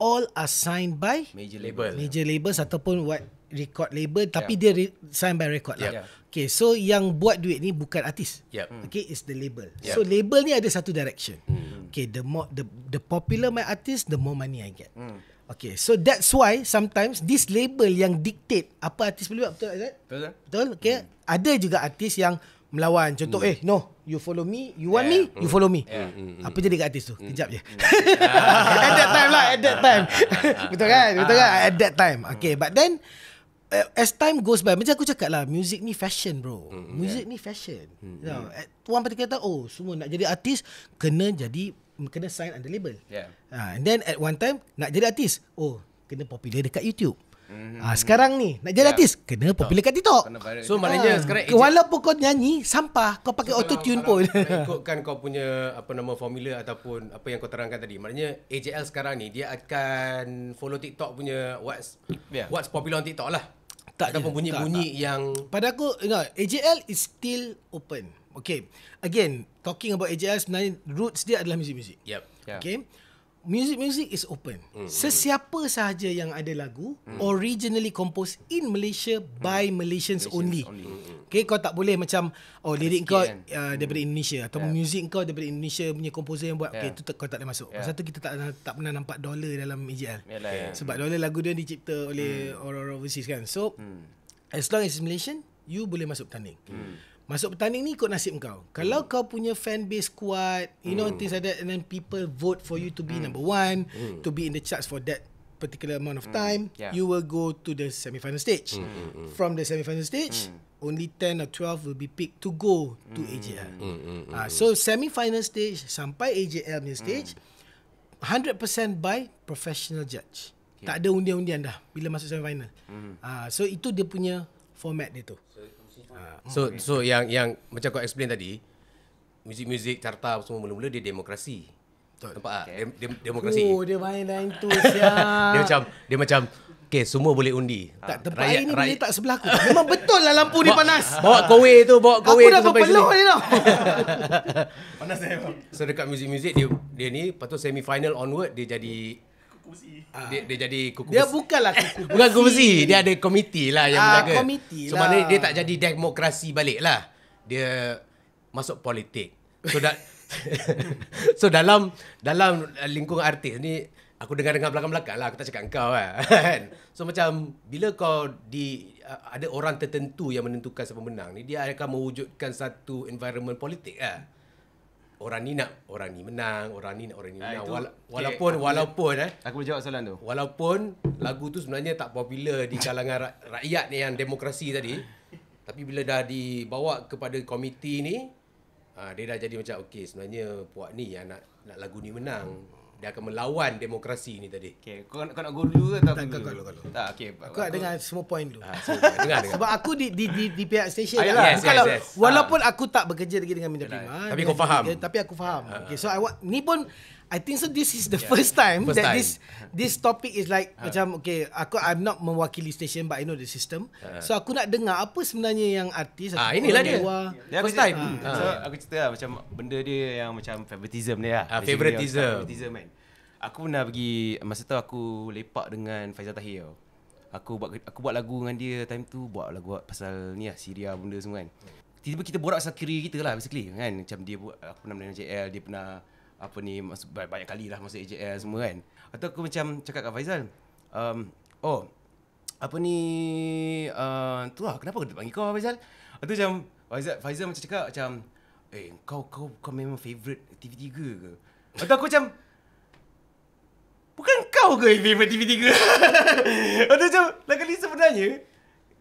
Speaker 1: all are signed by major label, major labels ataupun what record label. Tapi yeah. dia signed by record yeah. lah. Yeah. Okay, so yang buat duit ni bukan artis. Yep. Mm. Okay, it's the label. Yep. So label ni ada satu direction. Mm. Okay, the more the the popular my artist, the more money I get. Mm. Okay, so that's why sometimes this label yang dictate apa artis boleh buat, betul tak? Betul. Betul, okay. Hmm. Ada juga artis yang melawan. Contoh, hmm. eh, no, you follow me, you want yeah. me, you follow me. Yeah. Hmm, hmm, hmm. Apa jadi kat artis tu? Kejap je. at that time lah, at that time. betul kan? Betul kan? Ah. At that time. Okay, but then, eh, as time goes by, macam aku cakap lah, music ni fashion bro. Music yeah. ni fashion. Hmm. You ya, know, at one particular time, oh, semua nak jadi artis, kena jadi kena sign under label. Yeah. Ha, and then at one time nak jadi artis, oh kena popular dekat YouTube. Mm-hmm. Ha, sekarang ni nak jadi yeah. artis kena popular kat TikTok. Kena so ah. maknanya ha. sekarang agent. walaupun kau nyanyi sampah kau pakai so, auto tune pun.
Speaker 2: ikutkan kau punya apa nama formula ataupun apa yang kau terangkan tadi. Maknanya AJL sekarang ni dia akan follow TikTok punya what's yeah. what's popular on TikTok lah. Tak ada bunyi-bunyi
Speaker 1: yang pada aku you know, AJL is still open. Okay. Again, talking about AJL sebenarnya roots dia adalah music-music.
Speaker 2: Yep. Yeah. Okay.
Speaker 1: Music-music is open. Mm. Sesiapa sahaja yang ada lagu mm. originally composed in Malaysia by hmm. Malaysians, Malaysians only. only. Hmm, okay, kau tak boleh macam oh lirik kau kan? uh, daripada mm. Indonesia atau yeah. music kau daripada Indonesia punya komposer yang buat. Yeah. Okay, itu kau tak boleh masuk. Yeah. Pasal tu kita tak tak pernah nampak dolar dalam AJL. Yeah. Sebab dolar lagu dia dicipta oleh mm. orang-orang overseas kan. So, mm. as long as it's Malaysian, you boleh masuk tanding. Mm. Masuk pertanding ni ikut nasib kau. Kalau mm. kau punya fan base kuat, you know hmm. things like that and then people vote for you to be mm. number one, mm. to be in the charts for that particular amount of mm. time, yeah. you will go to the semi-final stage. Mm. From the semi-final stage, mm. only 10 or 12 will be picked to go to mm. AJL. Mm. Mm. Uh, ah, so semi-final stage sampai AJL punya stage, mm. 100% by professional judge. Okay. Tak ada undian-undian dah bila masuk semi-final. Mm. Uh, so itu dia punya format dia tu. So, Ah,
Speaker 2: ah, hmm, so okay. so yang yang macam kau explain tadi, muzik-muzik carta semua mula-mula dia demokrasi. Betul. Nampak okay. ah, dem, dem, demokrasi. Oh,
Speaker 1: dia main lain tu siap. dia macam
Speaker 2: dia macam Okay, semua boleh undi. Ah, tak, tempat rakyat, air ni rakyat. tak
Speaker 1: sebelah aku. Memang betul lah lampu ni panas. Bawa kowe
Speaker 2: tu, bawa kowe tu sampai sini. Aku dah berpeluh ni tau. panas eh, ni. So, dekat muzik-muzik dia, dia ni, lepas tu semi-final onward, dia jadi kuku besi. Ah. Dia, dia jadi kuku dia besi. Dia bukanlah
Speaker 1: kuku Bukan kuku besi. Dia
Speaker 2: ada komiti lah yang ha, menjaga. Komiti so, lah. maknanya dia tak jadi demokrasi balik lah. Dia masuk politik. So, da- so dalam dalam lingkungan artis ni, aku dengar-dengar belakang-belakang lah. Aku tak cakap kau lah. Kan? so macam bila kau di ada orang tertentu yang menentukan siapa menang ni, dia akan mewujudkan satu environment politik lah orang ni nak orang ni menang, orang ni nak orang ni ah, menang. Ha, itu, Wala- okay, walaupun aku walaupun boleh, eh. Aku boleh jawab soalan tu. Walaupun lagu tu sebenarnya tak popular di kalangan rakyat ni yang demokrasi tadi. tapi bila dah dibawa kepada komiti ni, ha, dia dah jadi macam okey sebenarnya puak ni yang nak nak lagu ni menang dia akan melawan demokrasi ni tadi. Okey, kau, kau nak go dulu ke atau tak kau kalau kalau. Tak, okey. Aku, aku, aku dengar
Speaker 1: semua point dulu. Ha, semua, dengar, dengar. Sebab aku di di di, di pihak stesen lah. Yes, yes, yes. walaupun ha. aku tak bekerja lagi dengan Minda Prima. Tapi kau faham. Dia, tapi aku faham. Ha. Okey, so I want ni pun I think so this is the yeah. first time first that time. this this topic is like uh. macam okay aku I'm not mewakili station but I know the system. Uh. So aku nak dengar apa sebenarnya yang artis Ah ini lah dia. Yeah. First time. Uh. So
Speaker 2: aku cerita lah, macam benda dia yang macam favoritism dia lah. Uh, favoritism. Favoritism man. Aku pernah pergi masa tu aku lepak dengan Faizal Tahir tau. Aku buat aku buat lagu dengan dia time tu buat lagu pasal ni lah Syria benda semua kan. Tiba-tiba kita borak pasal kiri kita lah basically kan macam dia buat aku pernah dengan JL dia pernah apa ni banyak, banyak kali lah masuk AJL semua kan. Atau aku macam cakap kat Faizal, um, oh apa ni uh, tu lah kenapa aku panggil kau Faizal? Atau macam Faizal, Faizal macam cakap macam eh kau kau kau memang favorite TV3 ke? Atau aku macam bukan kau ke favorite TV3? Atau macam lagi sebenarnya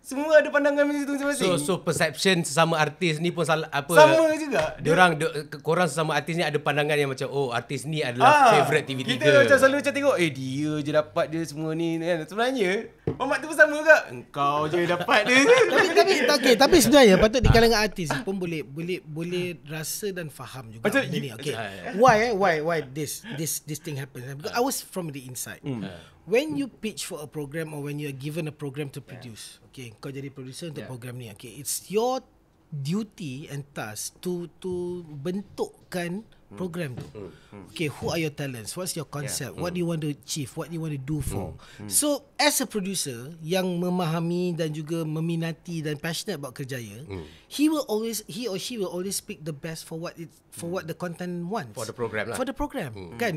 Speaker 2: semua ada pandangan macam tu masing-masing. So so perception sesama artis ni pun salah apa? Sama juga. Diorang dia, dia, korang sesama artis ni ada pandangan yang macam oh artis ni adalah ah, favorite TV3. Kita macam selalu macam tengok eh dia je dapat dia semua ni kan. Sebenarnya Mamat tu pun sama juga. Engkau je dapat dia. tapi tapi okay, tapi sebenarnya
Speaker 1: patut di kalangan artis pun boleh boleh boleh rasa dan faham juga macam benda Okay. Why eh why why this this this thing happens? Because I was from the inside. Mm when you pitch for a program or when you are given a program to produce, yeah. okay, kau jadi producer untuk program ni, okay, it's your duty and task to to bentukkan mm. program tu. Mm. Okay, who are your talents? What's your concept? Yeah. What mm. do you hmm. want to achieve? What do you want to do hmm. for? Mm. Mm. So, as a producer yang memahami dan juga meminati dan passionate about kerjaya, mm. he will always he or she will always pick the best for what it for mm. what the content wants. For the program lah. For the program. Mm. Kan?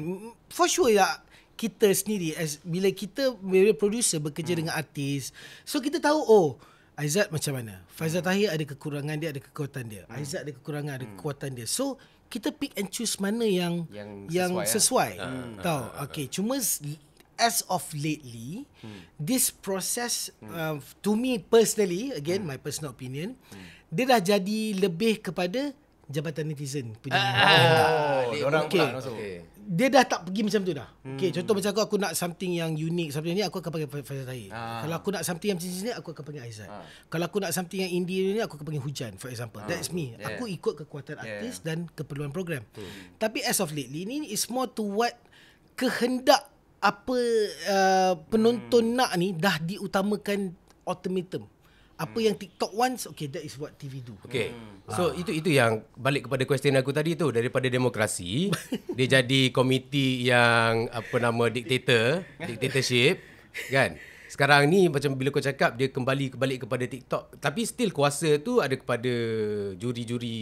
Speaker 1: For sure ya. Yeah, kita sendiri as bila kita bila producer bekerja hmm. dengan artis so kita tahu oh Aizat macam mana Faizal Tahir ada kekurangan dia ada kekuatan dia hmm. Aizat ada kekurangan ada hmm. kekuatan dia so kita pick and choose mana yang yang sesuai, yang sesuai lah. tahu hmm. Ah, okey cuma as of lately hmm. this process hmm. uh, to me personally again hmm. my personal opinion hmm. dia dah jadi lebih kepada jabatan netizen punya ah. oh, oh, orang okay. pula okay dia dah tak pergi macam tu dah. Hmm. Okay, contoh macam aku, aku nak something yang unik, something ni aku akan panggil Faizal Tahir. Ah. Kalau aku nak something yang macam ni, aku akan panggil Aizan. Ah. Kalau aku nak something yang indie ni, aku akan panggil Hujan, for example. Ah. That's me. Yeah. Aku ikut kekuatan yeah. artis dan keperluan program. Hmm. Tapi as of lately, ni is more to what kehendak apa uh, penonton hmm. nak ni dah diutamakan ultimatum apa hmm. yang TikTok wants okay that is what TV do
Speaker 2: okay hmm. so ah. itu itu yang balik kepada question aku tadi tu daripada demokrasi dia jadi komiti yang apa nama diktator dictatorship kan sekarang ni macam bila kau cakap dia kembali kembali kepada TikTok tapi still kuasa tu ada kepada juri-juri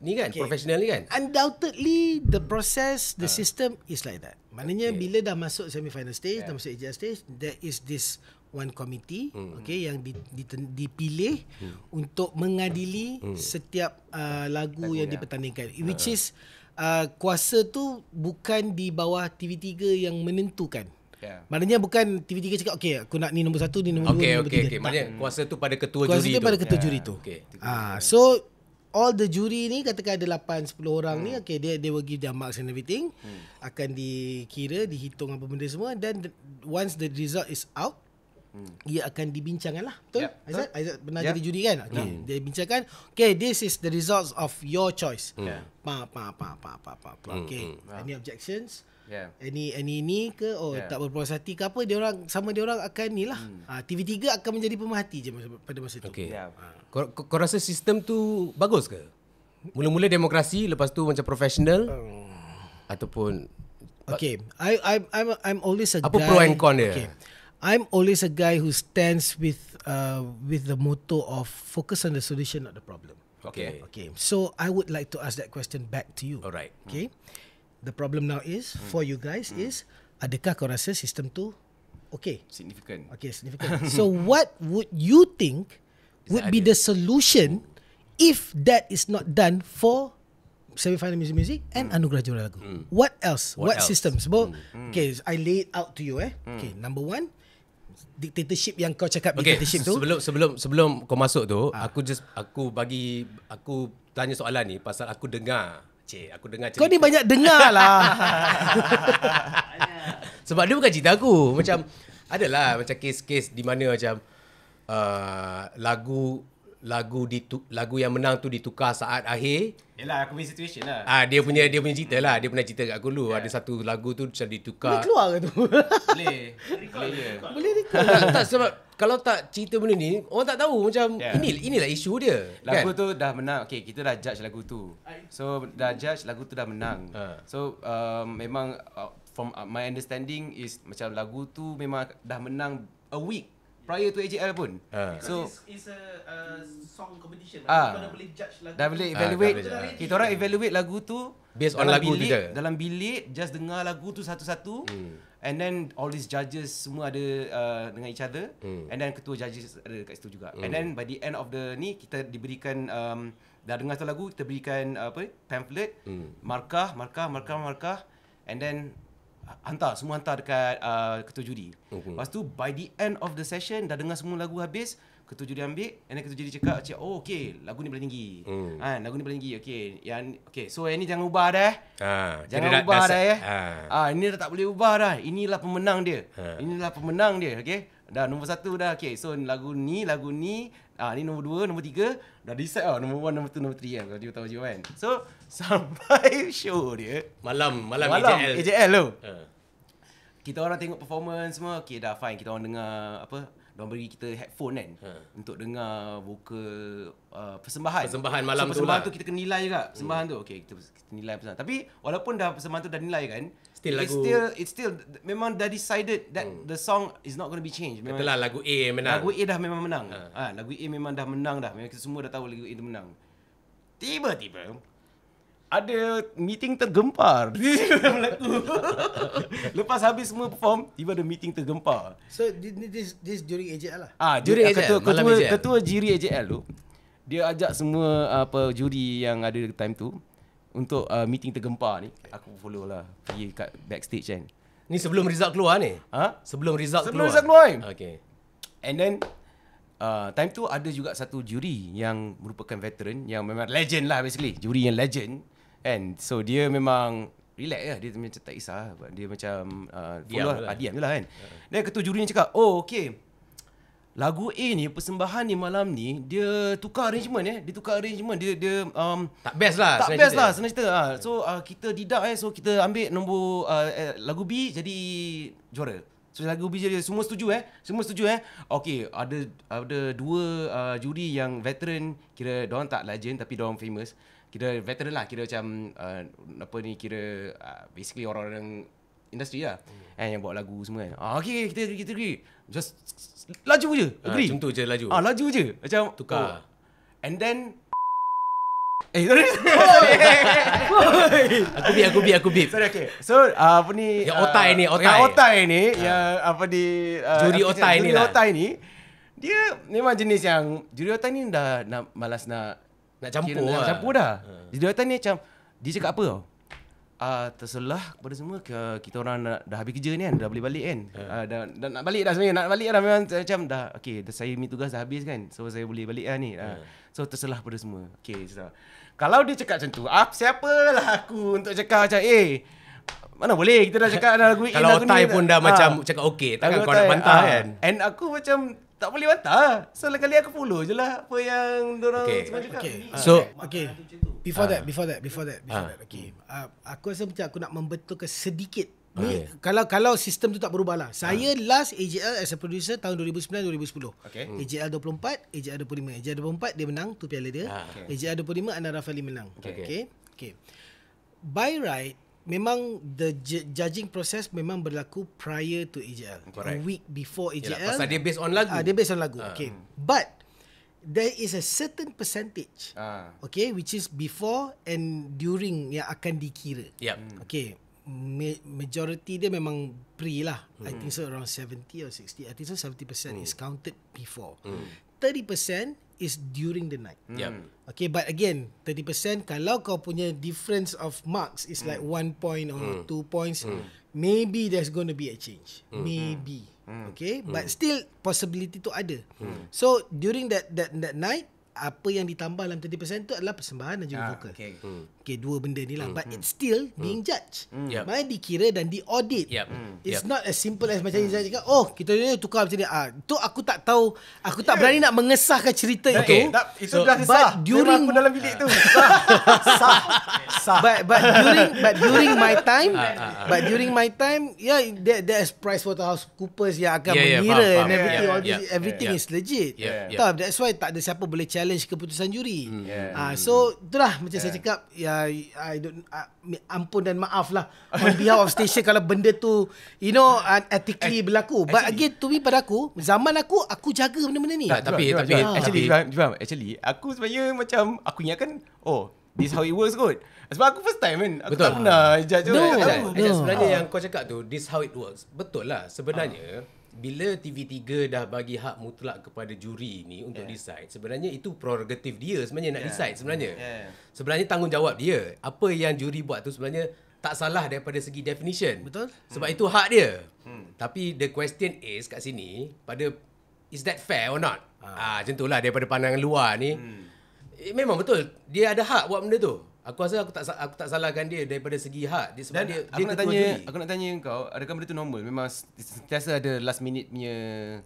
Speaker 1: ni kan okay. professional ni kan undoubtedly the process the ah. system is like that maknanya okay. bila dah masuk semi final stage yeah. dah masuk AJ stage there is this one committee hmm. okey yang di, di, dipilih hmm. untuk mengadili hmm. setiap uh, lagu Tanya. yang ya. dipertandingkan uh. which ha. is uh, kuasa tu bukan di bawah TV3 yang menentukan Yeah. Maknanya bukan TV3 cakap okay, aku nak ni nombor satu ni nombor okay, dua okay, nombor okay, tiga. Okey okey
Speaker 2: kuasa tu pada ketua kuasa juri tu. Kuasa pada ketua yeah. juri tu. Okay.
Speaker 1: Ah ya. so all the juri ni katakan ada 8 10 orang hmm. ni okay, they they will give their marks and everything hmm. akan dikira dihitung apa benda semua Then once the result is out hmm. ia akan dibincangkan lah. Betul? Yeah, ya. Aizat? Aizat pernah yeah. jadi judi kan? Hmm. Okay. Yeah. Dia bincangkan. Okay, this is the results of your choice. Apa, apa, apa, apa, apa, pa, hmm, Okay. Hmm. Any objections? Yeah. Any any ni ke oh yeah. tak berpuas hati ke apa dia orang sama dia orang akan ni lah. Hmm. Ha, ah, TV3 akan menjadi pemerhati je masa, pada masa tu. Okay. Yeah. Ya. Ya. Ha. Kau, kau rasa
Speaker 2: sistem tu bagus ke? Mula-mula demokrasi lepas tu macam profesional uh. Oh. ataupun
Speaker 1: Okay, I I'm I'm I'm always a apa guy. Apa pro and con dia? Okay. I'm always a guy who stands with uh, with the motto of focus on the solution, not the problem. Okay. Okay. So I would like to ask that question back to you. All right. Okay. Mm. The problem now is mm. for you guys mm. is adakah kau rasa sistem tu okay? Significant. Okay, significant. so what would you think is would be the solution if that is not done for semi-final music music and mm. anugerah juara lagu. Mm. What else? What, what else? systems? mm. okay, so I lay it out to you eh. Mm. Okay, number one, dictatorship yang kau cakap okay. dictatorship tu. Sebelum
Speaker 2: sebelum sebelum kau masuk tu, ha. aku just aku bagi aku tanya soalan ni pasal aku dengar. Cik, aku dengar cerita. Kau ni banyak dengar lah. Sebab dia bukan cerita aku. Macam adalah macam kes-kes di mana macam uh, lagu lagu di lagu yang menang tu ditukar saat akhir. Yalah aku punya situation lah. Ah dia punya dia punya cerita lah. Dia pernah cerita kat aku dulu yeah. ada satu lagu tu macam ditukar. Boleh keluar
Speaker 1: ke tu? Boleh. Boleh. Boleh
Speaker 2: record. tak, sebab kalau tak cerita benda ni orang tak tahu macam yeah. ini inilah isu dia. Lagu kan? tu dah menang. Okay kita dah judge lagu tu. So dah judge lagu tu dah menang. Uh. So um, memang uh, from uh, my understanding is macam lagu tu memang dah menang a week prior to AJL pun. Uh. so it's,
Speaker 1: it's a uh, song competition. Uh. Ah. Kita boleh judge lagu. Dah boleh ah, evaluate. Uh, dah kita orang
Speaker 2: evaluate lagu tu based on lagu bilik, tu Dalam bilik just dengar lagu tu satu-satu. Hmm. And then all these judges semua ada uh, dengan each other hmm. and then ketua judges ada dekat situ juga. Hmm. And then by the end of the ni kita diberikan um, dah dengar satu lagu kita berikan apa pamphlet, hmm. markah, markah, markah, markah and then hantar semua hantar dekat uh, ketua judi. Uh-huh. Mhm. Lepas tu by the end of the session dah dengar semua lagu habis, ketua judi ambil and then ketua judi cakap, "Cik, oh okey, lagu ni boleh tinggi." Hmm. Ha, lagu ni boleh tinggi. okay. yang okey, so yang ni jangan ubah dah. Eh. Ha, jangan dah, ubah dah, dah, dah, eh. dah ya. Ha. ha. ini dah tak boleh ubah dah. Inilah pemenang dia. Ha. Inilah pemenang dia, okay. Dah nombor satu dah Okay so lagu ni Lagu ni ah Ni nombor dua Nombor tiga Dah decide lah Nombor one Nombor two Nombor three kan, Kalau dia tahu je kan So Sampai show dia Malam Malam, malam AJL AJL tu uh. Kita orang tengok performance semua Okay dah fine Kita orang dengar Apa Diorang beri kita headphone kan uh. Untuk dengar Vocal uh, ah, Persembahan Persembahan malam so, persembahan tu lah. Persembahan tu kita kena nilai juga Persembahan hmm. tu Okay kita, kita nilai persembahan Tapi Walaupun dah persembahan tu dah nilai kan still lagu. It's still, it's still memang dah decided that hmm. the song is not going to be changed. Memang, Katalah lagu A yang menang. Lagu A dah memang menang. Ha. ha. lagu A memang dah menang dah. Memang kita semua dah tahu lagu A itu menang. Tiba-tiba, ada meeting tergempar Lepas habis semua perform, tiba ada meeting tergempar.
Speaker 1: So this this during AJL lah. Ah, ah during AJL. Ketua, ketua, ketua, ketua juri AJL tu dia ajak
Speaker 2: semua apa juri yang ada time tu untuk uh, meeting tergempar ni aku follow lah pergi kat backstage kan ni sebelum result keluar ni ha sebelum result sebelum keluar sebelum result keluar okey and then uh, time tu ada juga satu juri yang merupakan veteran yang memang legend lah basically juri yang legend and so dia memang relax lah dia macam tak isah, lah. dia macam uh, dia diam lah, lah. Ah, lah kan uh-huh. Ya. then ketua juri ni cakap oh okey Lagu A ni persembahan ni malam ni dia tukar arrangement eh dia tukar arrangement dia dia um, tak best lah tak best lah senang cerita ha. so uh, kita didak eh so kita ambil nombor uh, eh, lagu B jadi juara so lagu B jadi semua setuju eh semua setuju eh Okay, ada ada dua uh, juri yang veteran kira dia tak legend tapi dia famous kira veteran lah kira macam uh, apa ni kira uh, basically orang-orang industri lah mm. And yang buat lagu semua kan ah, Okay kita pergi kita pergi Just Laju je ah, Agree ah, Contoh je laju Ah Laju je Macam Tukar oh. And then Eh, sorry. aku bi, aku bi, aku bi. Sorry, okay. So, uh, apa ni? Yang otai uh, ah, ni, otai. Yang otai ni, uh. yang apa di... Uh, juri otai ni lah. Juri otai ni, dia memang jenis yang... Juri otai ni dah nak malas nak...
Speaker 1: Nak campur lah. Nak campur dah. Uh.
Speaker 2: Juri otai ni macam, dia cakap apa tau? Oh? uh, terselah kepada semua ke kita orang dah, dah habis kerja ni kan dah boleh balik kan yeah. Ya. uh, dah, dah nak balik dah sebenarnya nak balik dah memang macam dah okey dah saya ni tugas dah habis kan so saya boleh balik lah ni yeah. Ya. so terselah kepada semua okey so, kalau dia cakap macam tu ah, lah aku untuk cakap macam eh mana boleh kita dah cakap dah lagu ini Kalau otai pun dah ha. macam cakap okey takkan kau nak bantah ha. kan And
Speaker 1: aku macam tak boleh bantah. So lah kali aku follow je lah apa yang diorang okay. semua cakap. Okay. Ha. So, ah, okay. Before that, before that, before that, before ah. that. Okay. Uh, ah, aku rasa macam aku nak membetulkan sedikit Ni, okay. kalau kalau sistem tu tak berubah lah. Saya ha. last AJL as a producer tahun 2009-2010. Okay. AJL 24, AJL 25. AJL 24 dia menang tu piala dia. Ha. Okay. AJL 25 Ana Rafali menang. Okay. okay. okay. By right, memang the judging process memang berlaku prior to EJL, a week before EJL. Yalah, pasal dia based on lagu uh, dia based on lagu uh. okay but there is a certain percentage uh. okay which is before and during yang akan dikira yep. Hmm. okay majority dia memang pre lah hmm. i think so around 70 or 60 i think so 70% hmm. is counted before hmm. 30% is during the night. Yeah. Hmm. Okay, but again, 30% kalau kau punya difference of marks is mm. like one point or 2 mm. points, mm. maybe there's going to be a change. Mm. Maybe. Mm. Okay, mm. but hmm. still possibility tu ada. Mm. So, during that that that night, apa yang ditambah dalam 30% tu adalah persembahan dan juga ah, vokal. Okay. Hmm. okay, dua benda ni lah. Hmm. But hmm. it's still hmm. being judged. Hmm. Yep. Maksudnya dikira dan diaudit. Yep. Hmm. It's yep. not as simple as hmm. macam Izzah hmm. cakap, oh, kita ni tukar macam ni. Ah, tu aku tak tahu, aku tak yeah. berani nak mengesahkan cerita okay. itu. Okay. Eh, itu so, dah sah. But during, dalam bilik tu. But, but, during, but during my time, ah, ah, ah. but during my time, yeah, there, is price for the house coopers yang akan yeah, mengira yeah, and everything, yeah, yeah, everything yeah, yeah. is legit. Yeah, yeah. Tahu, that's why tak ada siapa boleh challenge challenge keputusan juri. Hmm. Ah, yeah. Uh, so itulah macam yeah. saya cakap ya yeah, I don't uh, ampun dan maaf lah on behalf of station kalau benda tu you know ethically A- eh, berlaku. But actually, again to me pada aku zaman aku aku jaga benda-benda ni. Tak, tapi jual, tapi jual, actually jual.
Speaker 2: Jual, jual, actually aku sebenarnya macam aku kan. oh this how it works kot. Sebab aku first time kan. Aku Betul. tak pernah judge. No. Right? No. Kan? Sebenarnya uh. yang kau cakap tu, this how it works. Betul lah. Sebenarnya, uh bila TV3 dah bagi hak mutlak kepada juri ni untuk yeah. decide sebenarnya itu prerogatif dia sebenarnya nak yeah. decide sebenarnya yeah. sebenarnya tanggungjawab dia apa yang juri buat tu sebenarnya tak salah daripada segi definition betul sebab hmm. itu hak dia hmm. tapi the question is kat sini pada is that fair or not ah ha. Ah, ha, tentulah daripada pandangan luar ni hmm. eh, memang betul dia ada hak buat benda tu Aku rasa aku tak aku tak salahkan dia daripada segi hak dia sebab Dan dia aku dia nak tanya juri. aku nak tanya kau adakah benda tu normal memang sentiasa ada last minute punya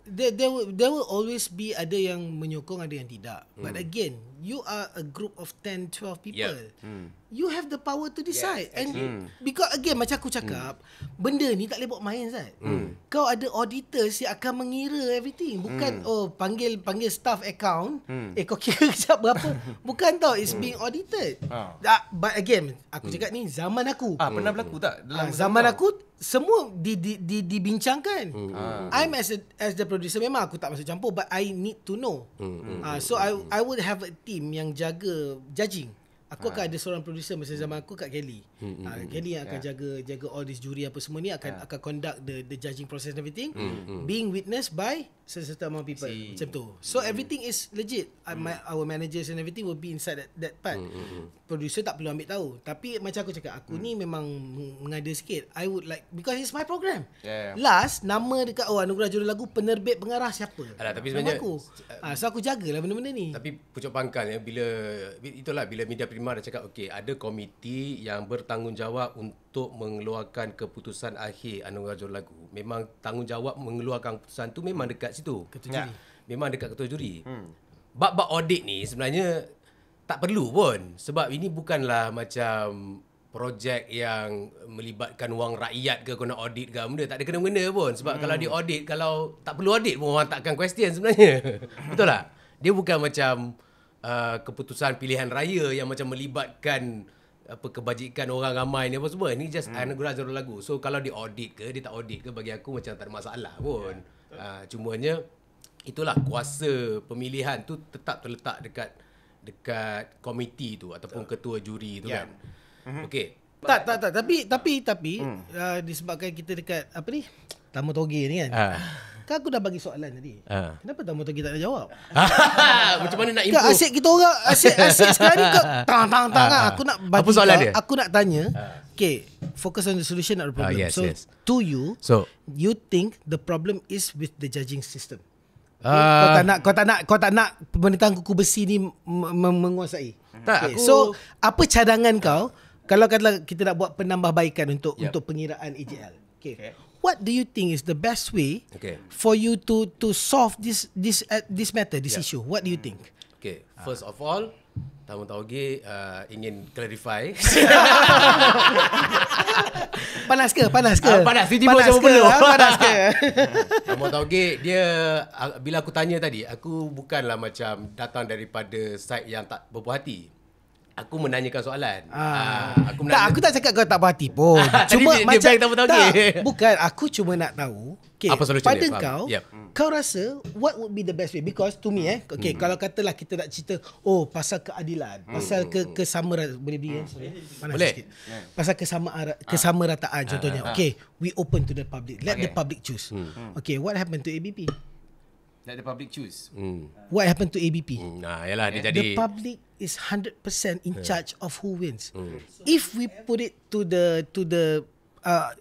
Speaker 1: there, there will there will always be ada yang menyokong ada yang tidak hmm. but again you are a group of 10 12 people yeah. hmm you have the power to decide yes, and mm. because again macam aku cakap mm. benda ni tak boleh buat main Zat mm. kau ada auditors yang akan mengira everything bukan mm. oh panggil panggil staff account mm. eh kau kira kejap berapa bukan tau it's mm. being audited ah. ah. but again aku hmm. cakap mm. ni zaman aku ah, pernah berlaku tak ah, dalam ah, zaman aku semua di, di, di, dibincangkan mm. ah. Hmm, I'm as a, as the producer memang aku tak masuk campur but I need to know mm. ah, so I, I would have a team yang jaga judging Aku akan ah. ada seorang producer masa hmm. zaman aku Kak Kelly. Hmm, hmm, uh, Kelly yang akan yeah. jaga jaga all this jury apa semua ni akan yeah. akan conduct the the judging process and everything hmm, being witnessed by certain amount people see. macam tu. So hmm. everything is legit. Hmm. My, our managers and everything will be inside that that part. Hmm, hmm, hmm producer tak perlu ambil tahu tapi macam aku cakap aku hmm. ni memang mengada sikit i would like because it's my program yeah. last nama dekat oh anugerah juru lagu penerbit pengarah siapa alah tapi sebenarnya aku.
Speaker 2: Uh, so aku jagalah benda-benda ni tapi pucuk pangkal ya bila itulah bila media prima dah cakap okey ada komiti yang bertanggungjawab untuk mengeluarkan keputusan akhir anugerah juru lagu memang tanggungjawab mengeluarkan keputusan tu memang dekat situ ketua juri ya. memang dekat ketua juri hmm. bab-bab audit ni sebenarnya tak perlu pun sebab ini bukanlah macam projek yang melibatkan wang rakyat ke kena audit ke benda tak ada kena-mengena pun sebab hmm. kalau dia audit kalau tak perlu audit pun orang takkan question sebenarnya betul tak dia bukan macam uh, keputusan pilihan raya yang macam melibatkan apa kebajikan orang ramai ni apa semua ni just hmm. anugerah jarum lagu so kalau dia audit ke dia tak audit ke bagi aku macam tak ada masalah pun yeah. Ya, uh, cumanya itulah kuasa pemilihan tu tetap terletak dekat dekat komiti tu ataupun uh,
Speaker 1: ketua juri tu yeah. kan. Mm-hmm. Okey. Tak tak tak tapi tapi tapi mm. uh, disebabkan kita dekat apa ni? tamu toge ni kan. Uh. Kan aku dah bagi soalan tadi. Uh. Kenapa tamu toge tak ada jawab? Ha. Macam mana nak kan improve? Kan asyik kita orang asyik asyik sekali ke tang tang tang uh, aku nak bagi soalan kau, dia? aku nak tanya. Uh. Okay, focus on the solution not the ah, problem. Uh, yes, so yes. to you, so you think the problem is with the judging system? kau tak ah. nak kau tak nak kau tak nak pemerintah kuku besi ni menguasai. Tak okay. aku So apa cadangan kau kalau katalah kita nak buat penambahbaikan untuk yep. Ya. untuk pengiraan AGL. Okay. okay. What do you think is the best way okay. for you to to solve this this uh, this matter this yep. Ya. issue? What do you think?
Speaker 2: Okay. First of all, Tahun tauge uh, ingin clarify.
Speaker 1: panas ke? Panas ke? Uh, panas. Dia tiba-tiba macam penuh. Ah, panas ke?
Speaker 2: Tahun tahu tauge dia uh, bila aku tanya tadi, aku bukanlah macam datang daripada side yang tak berpuas hati. Aku menanyakan soalan. Uh, uh, aku menanyakan. Tak, aku tak
Speaker 1: cakap kau tak berhati pun. cuma dia, macam dia tak, bukan aku cuma nak tahu Okay. Apa solution Pada dia? Pada kau, yep. kau rasa what would be the best way? Because to me eh, okay, hmm. kalau katalah kita nak cerita oh pasal keadilan, hmm. pasal ke kesamaan boleh beri eh, hmm. Eh, boleh. Sikit. Yeah. Pasal kesamaan ah. kesamarataan ah. contohnya. Ah. ah. Okay, we open to the public. Let okay. the public choose. Hmm. hmm. Okay, what happened to ABP?
Speaker 2: Let the public choose. Hmm.
Speaker 1: What happened to ABP?
Speaker 2: Nah, hmm. yalah yeah. dia eh, jadi The public
Speaker 1: is 100% in hmm. charge yeah. of who wins. Hmm. So, If we put it to the to the uh,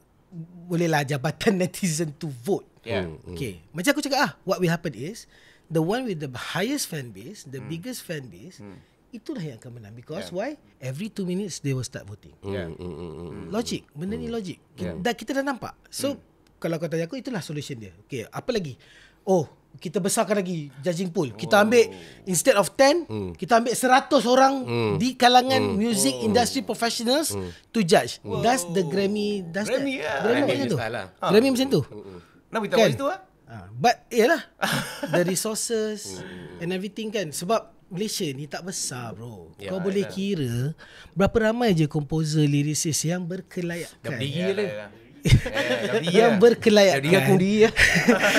Speaker 1: bolehlah jabatan netizen to vote. Yeah. Mm-hmm. Okay. Macam aku cakap ah, what will happen is the one with the highest fan base, the mm. biggest fan base, mm. itulah yang akan menang because yeah. why? Every two minutes they will start voting. Yeah. Mm-hmm. Hmm, hmm, logik. Benda mm. ni logik. Yeah. Kita, kita dah nampak. So mm. kalau kau tanya aku itulah solution dia. Okay. Apa lagi? Oh, kita besarkan lagi judging pool. Kita wow. ambil instead of 10, hmm. kita ambil 100 orang hmm. di kalangan hmm. music oh. industry professionals hmm. to judge. Wow. That's the Grammy, that's Grammy, that. yeah. Grammy, Grammy macam tu. Lah. Ah. Grammy macam tu. Hmm, hmm. Nak kita buat itu ah. But iyalah. the resources and everything kan sebab Malaysia ni tak besar bro. Yeah, Kau boleh yeah. kira berapa ramai je komposer, lyricist yang berkelayakan. Dah berdiri lah. Yeah. Ya, ya yang berkelayakan dia aku dia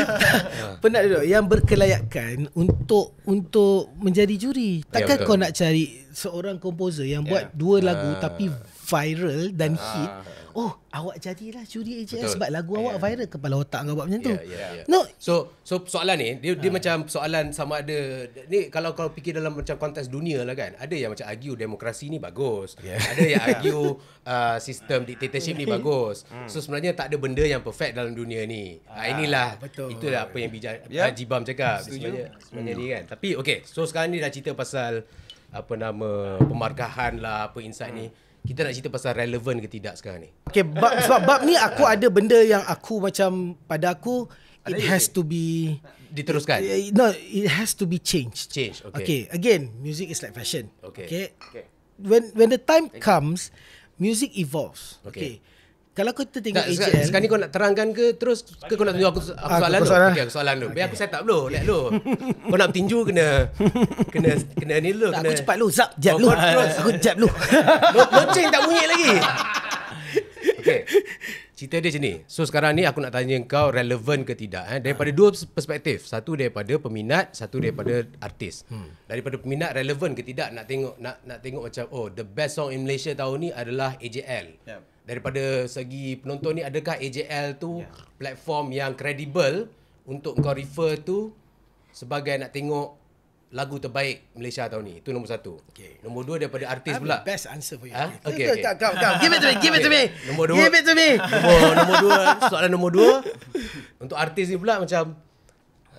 Speaker 1: penat dulu yang berkelayakan untuk untuk menjadi juri ya, takkan yeah, kau nak cari seorang komposer yang yeah. buat dua lagu uh. tapi viral dan uh, hit oh awak jadilah curi AJS betul. sebab lagu yeah. awak ya. viral kepala otak awak macam tu yeah, yeah, yeah. no so so
Speaker 2: soalan ni dia uh. dia ah. macam soalan sama ada ni kalau kalau fikir dalam macam konteks dunia lah kan ada yang macam argue demokrasi ni bagus yeah. ada yang argue uh, sistem dictatorship ni bagus hmm. so sebenarnya tak ada benda yang perfect dalam dunia ni uh, inilah betul. itulah apa yang bijak yeah. jibam cakap Setuju. sebenarnya sebenarnya hmm. ni kan tapi okay so sekarang ni dah cerita pasal apa nama pemarkahan lah apa insight hmm. ni kita nak cerita pasal relevant ke tidak sekarang ni.
Speaker 1: Okay, bab, sebab bab ni aku ada benda yang aku macam pada aku ada it has ini? to be diteruskan. It, eh, no, it has to be changed. Change. Okay. Okay. Again, music is like fashion.
Speaker 2: Okay. Okay. okay.
Speaker 1: When when the time Thank comes, music evolves. Okay. okay. Kalau aku tu tengok AJL Sekarang ni kau nak terangkan ke Terus ke kau nak tunjuk aku, aku, aku soalan tu soalan. Okay,
Speaker 2: aku soalan tu okay. Biar aku set up dulu Let dulu Kau nak tinju kena Kena kena ni dulu kena... Aku cepat dulu Zap jab dulu oh, Aku jab
Speaker 1: dulu Loceng tak bunyi lagi
Speaker 2: Okay Cerita dia macam ni So sekarang ni aku nak tanya kau relevan ke tidak eh? Daripada dua perspektif Satu daripada peminat Satu daripada artis hmm. Daripada peminat relevan ke tidak Nak tengok nak nak tengok macam Oh the best song in Malaysia tahun ni adalah AJL yeah daripada segi penonton ni adakah AJL tu yeah. platform yang kredibel untuk kau refer tu sebagai nak tengok lagu terbaik Malaysia tahun ni itu nombor satu okay. nombor dua daripada artis pula best answer for you huh? Ha? okay, okay. Come, come, come. give it to me give it to me nombor dua give it to me nombor, nombor dua soalan nombor dua untuk artis ni pula macam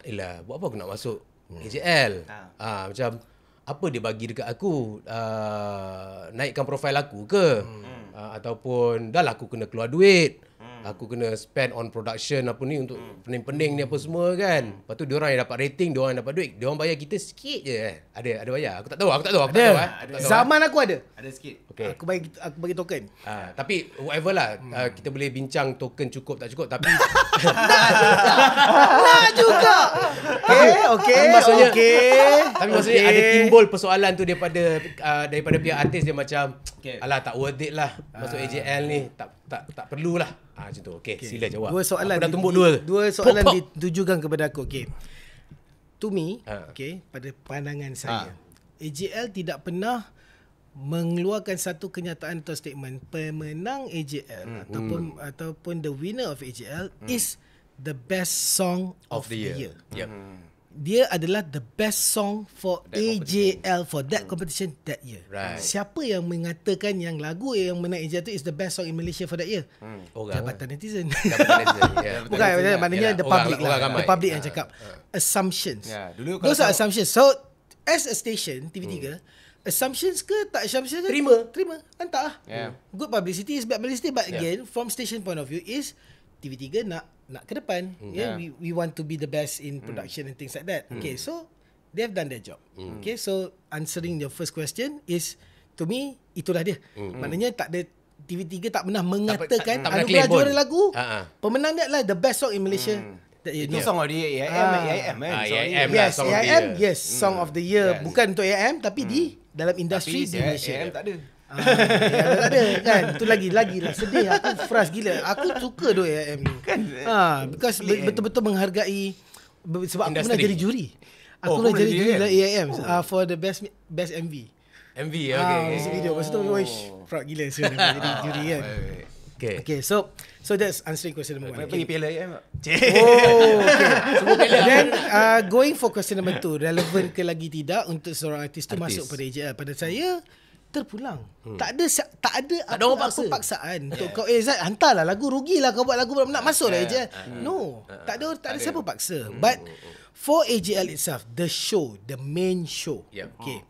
Speaker 2: ialah buat apa aku nak masuk hmm. AJL ha. ha. macam apa dia bagi dekat aku uh, naikkan profil aku ke hmm. Ah, ataupun dah lah aku kena keluar duit Hmm. Aku kena spend on production apa ni untuk hmm. pening-pening ni apa semua kan. Lepas tu orang yang dapat rating, dia orang dapat duit. dia orang bayar kita sikit je eh. Ada ada bayar. Aku tak tahu, aku tak tahu, aku eh. ada. tak tahu. Ada. Eh. Zaman aku ada. Ada sikit. Okay. Aku bagi aku bagi token. Uh, tapi whatever lah hmm. uh, kita boleh bincang token cukup tak cukup tapi
Speaker 1: nah juga. Okay, okey. Eh, maksudnya okey. Tapi maksudnya okay. ada
Speaker 2: timbul persoalan tu daripada uh, daripada pihak artis dia macam okay. alah tak worth it lah masuk uh, ah. AJL ni tak tak tak perlulah. Ah ha, macam Okey, okay. sila jawab. Dua soalan. Aku dah tumbuk dua. Dua soalan Pop-pop.
Speaker 1: ditujukan kepada aku. Okey. To me, ha. okey, pada pandangan ha. saya, ha. AGL tidak pernah mengeluarkan satu kenyataan atau statement pemenang AGL hmm. ataupun hmm. ataupun the winner of AGL hmm. is the best song of, of the year. year. Yep. Hmm dia adalah the best song for that AJL for that hmm. competition hmm. that year. Right. Siapa yang mengatakan yang lagu yang menang AJL tu is the best song in Malaysia for that year? Hmm. Orang Jabatan Orang netizen. Jabatan netizen. Bukan, maknanya the public lah. The public yang cakap. Assumptions. Dulu Those are assumptions. So, as a station, TV3, hmm. Assumptions ke tak assumptions ke? Terima. Terima. Hantar lah. Yeah. Good publicity is bad publicity. But again, from station point of view is TV3 nak nak ke depan mm. yeah, yeah we we want to be the best in hmm. production mm. and things like that mm. okay so they have done their job mm. okay so answering your first question is to me itulah dia mm. maknanya tak ada TV3 tak pernah mengatakan tak, tak, tak, tak anugerah juara lagu uh-huh. pemenang dia lah the best song in Malaysia mm. That you know. song of the year AIM uh, ah. AIM, AIM, AIM ah, Yes lah, song AIM, of the year. Yes song mm. of the year yes. Bukan untuk AIM Tapi mm. di Dalam industri tapi di AIM, hmm. Malaysia AIM tak ada Ah, ya, ada kan tu lagi lagi lah sedih aku frust gila aku suka do AM kan? ah, ni kan ha because play, betul-betul menghargai sebab industry. aku nak jadi juri aku oh, nak jadi juri lah AM oh. uh, for the best best MV MV okay uh, video masa tu oh. wish proud gila so jadi juri kan Okay. okay. so so that's answering question number one. Pergi piala ya. Oh, okay. Then uh, going for question number two, relevant ke lagi tidak untuk seorang artis tu masuk pada AJL? Pada saya, terpulang. Hmm. Tak ada tak ada, tak ada apa orang paksa. paksaan yeah. untuk kau eh Zat hantarlah lagu rugilah kau buat lagu nak yeah. masuk lah yeah. Eh, yeah. No. uh Tak ada tak ada siapa paksa. Hmm. But for AGL itself the show, the main show. Yeah. Okay.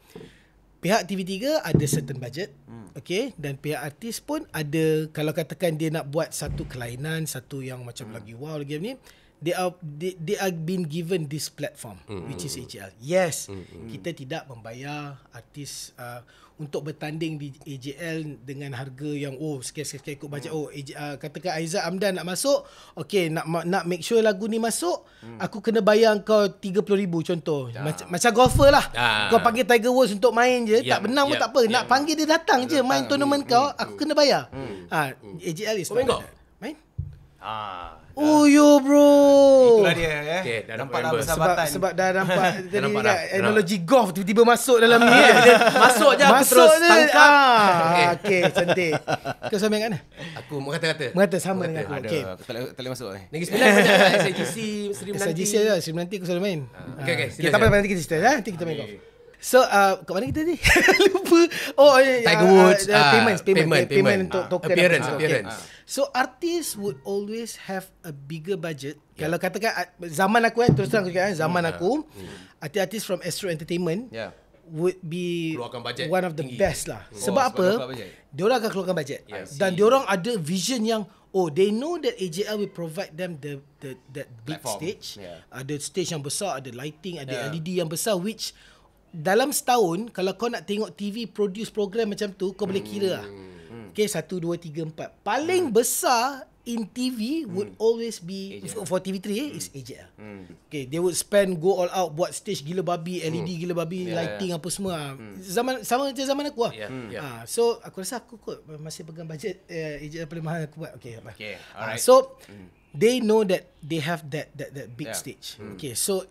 Speaker 1: Pihak TV3 ada certain budget. Hmm. Okay. Dan pihak artis pun ada kalau katakan dia nak buat satu kelainan, satu yang macam hmm. lagi wow lagi ni. They are they, they are been given this platform mm-hmm. which is hmm. AGL. Yes, mm-hmm. kita tidak membayar artis uh, untuk bertanding di AJL dengan harga yang oh sikit-sikit ikut bajet hmm. oh AJ, uh, katakan Aiza Amdan nak masuk okey nak ma- nak make sure lagu ni masuk hmm. aku kena bayar kau 30000 contoh ya. Mac- macam golfer lah ya. kau panggil Tiger Woods untuk main je ya. tak benar ya. pun tak apa ya. nak ya. panggil dia datang ya. je main ya. tournament ya. kau hmm, aku hmm. kena bayar ha ya. AJL is oh, main, main. Ah. Oh yo bro. Itulah dia eh. Okay, dah nampak dah Sebab, sebab dah nampak dari nampak dah. analogi nampak. golf tiba-tiba masuk dalam ni. Ah. Eh. Masuk je masuk aku terus ni. tangkap. Ah, okay. okay, cantik. Kau sama dengan Aku mau kata Mau kata sama dengan aku. Okay. Aduh, tak boleh masuk. Eh. Negeri Sembilan banyak. SIGC, Seri Menanti. SIGC lah, Seri Menanti aku selalu main. Ah. Okay, okay. Ah. Kita okay, tak apa-apa nanti kita cerita. Eh. Nanti kita main golf. So uh, kat mana kita tadi? Lupa. Oh yeah, yeah. Tiger Woods. Uh, uh, ah, payments, payment, payment, payment, payment, untuk uh, token. Appearance, appearance. Uh. So artist would always have a bigger budget. Yeah. Kalau katakan ah, zaman aku eh, terus terang aku cakap eh, zaman aku, hmm. artis-artis from Astro Entertainment, yeah would be one of the tinggi. best lah. Oh, sebab, apa? Dia akan keluarkan budget. Yes. Dan dia orang ada vision yang oh they know that AJL will provide them the the that big Platform. stage. Ada yeah. uh, stage yang besar, ada lighting, ada yeah. LED yang besar which dalam setahun kalau kau nak tengok TV produce program macam tu kau boleh kira lah. Hmm. Okay, satu, dua, tiga, empat. Paling hmm. besar in TV hmm. would hmm. always be AJL. for TV3 eh, hmm. is AJL. Hmm. Okay, they would spend go all out buat stage gila babi, LED hmm. E gila babi, yeah, lighting yeah. apa semua. Hmm. Zaman sama macam zaman aku lah. Yeah. Hmm. Uh, so aku rasa aku kot masih pegang bajet uh, eh, AJL paling mahal aku buat. Okay, okay. Uh, so hmm. they know that they have that that that big yeah. stage. Hmm. Okay, so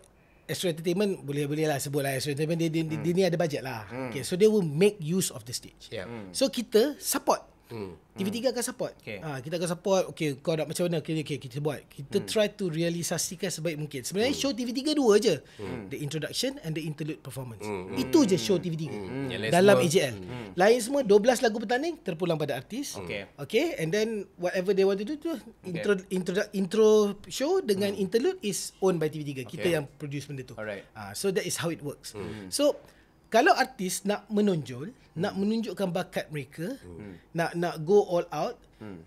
Speaker 1: Astro Entertainment boleh boleh lah sebut lah Astro Entertainment dia, dia, hmm. dia, dia ni ada budget lah. Hmm. Okay, so they will make use of the stage. Yeah. Hmm. So kita support Hmm. TV3 akan support. Okay. Ha, ah, kita akan support. Okay, kau nak macam mana? Okay, okay kita buat. Kita hmm. try to realisasikan sebaik mungkin. Sebenarnya hmm. show TV3 dua je. Hmm. The introduction and the interlude performance. Hmm. hmm. Itu je show TV3. Hmm. hmm. Dalam hmm. AJL. Hmm. Lain semua 12 lagu pertanding terpulang pada artis. Okay. okay. And then whatever they want to do tu intro, okay. intro, intro show dengan hmm. interlude is owned by TV3. Kita yang produce benda tu. Alright. Ha, so that is how it works. Hmm. So, kalau artis nak menonjol hmm. nak menunjukkan bakat mereka hmm. nak nak go all out hmm.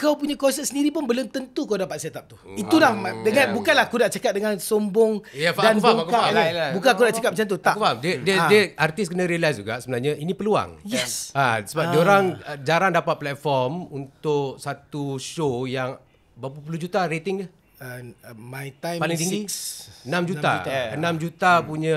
Speaker 1: kau punya konsep sendiri pun belum tentu kau dapat setup tu hmm. itulah hmm. dengan yeah. bukannya aku nak cakap dengan sombong yeah, faham, dan bongkar bukan aku, aku, aku nak cakap macam tu tak aku faham. dia dia, ha. dia
Speaker 2: artis kena realize juga sebenarnya ini peluang yes ha, sebab ha. diorang jarang dapat platform untuk satu show yang berapa puluh
Speaker 1: juta rating dia Uh, my time Paling tinggi 6 juta 6 juta, yeah. 6
Speaker 2: juta hmm. punya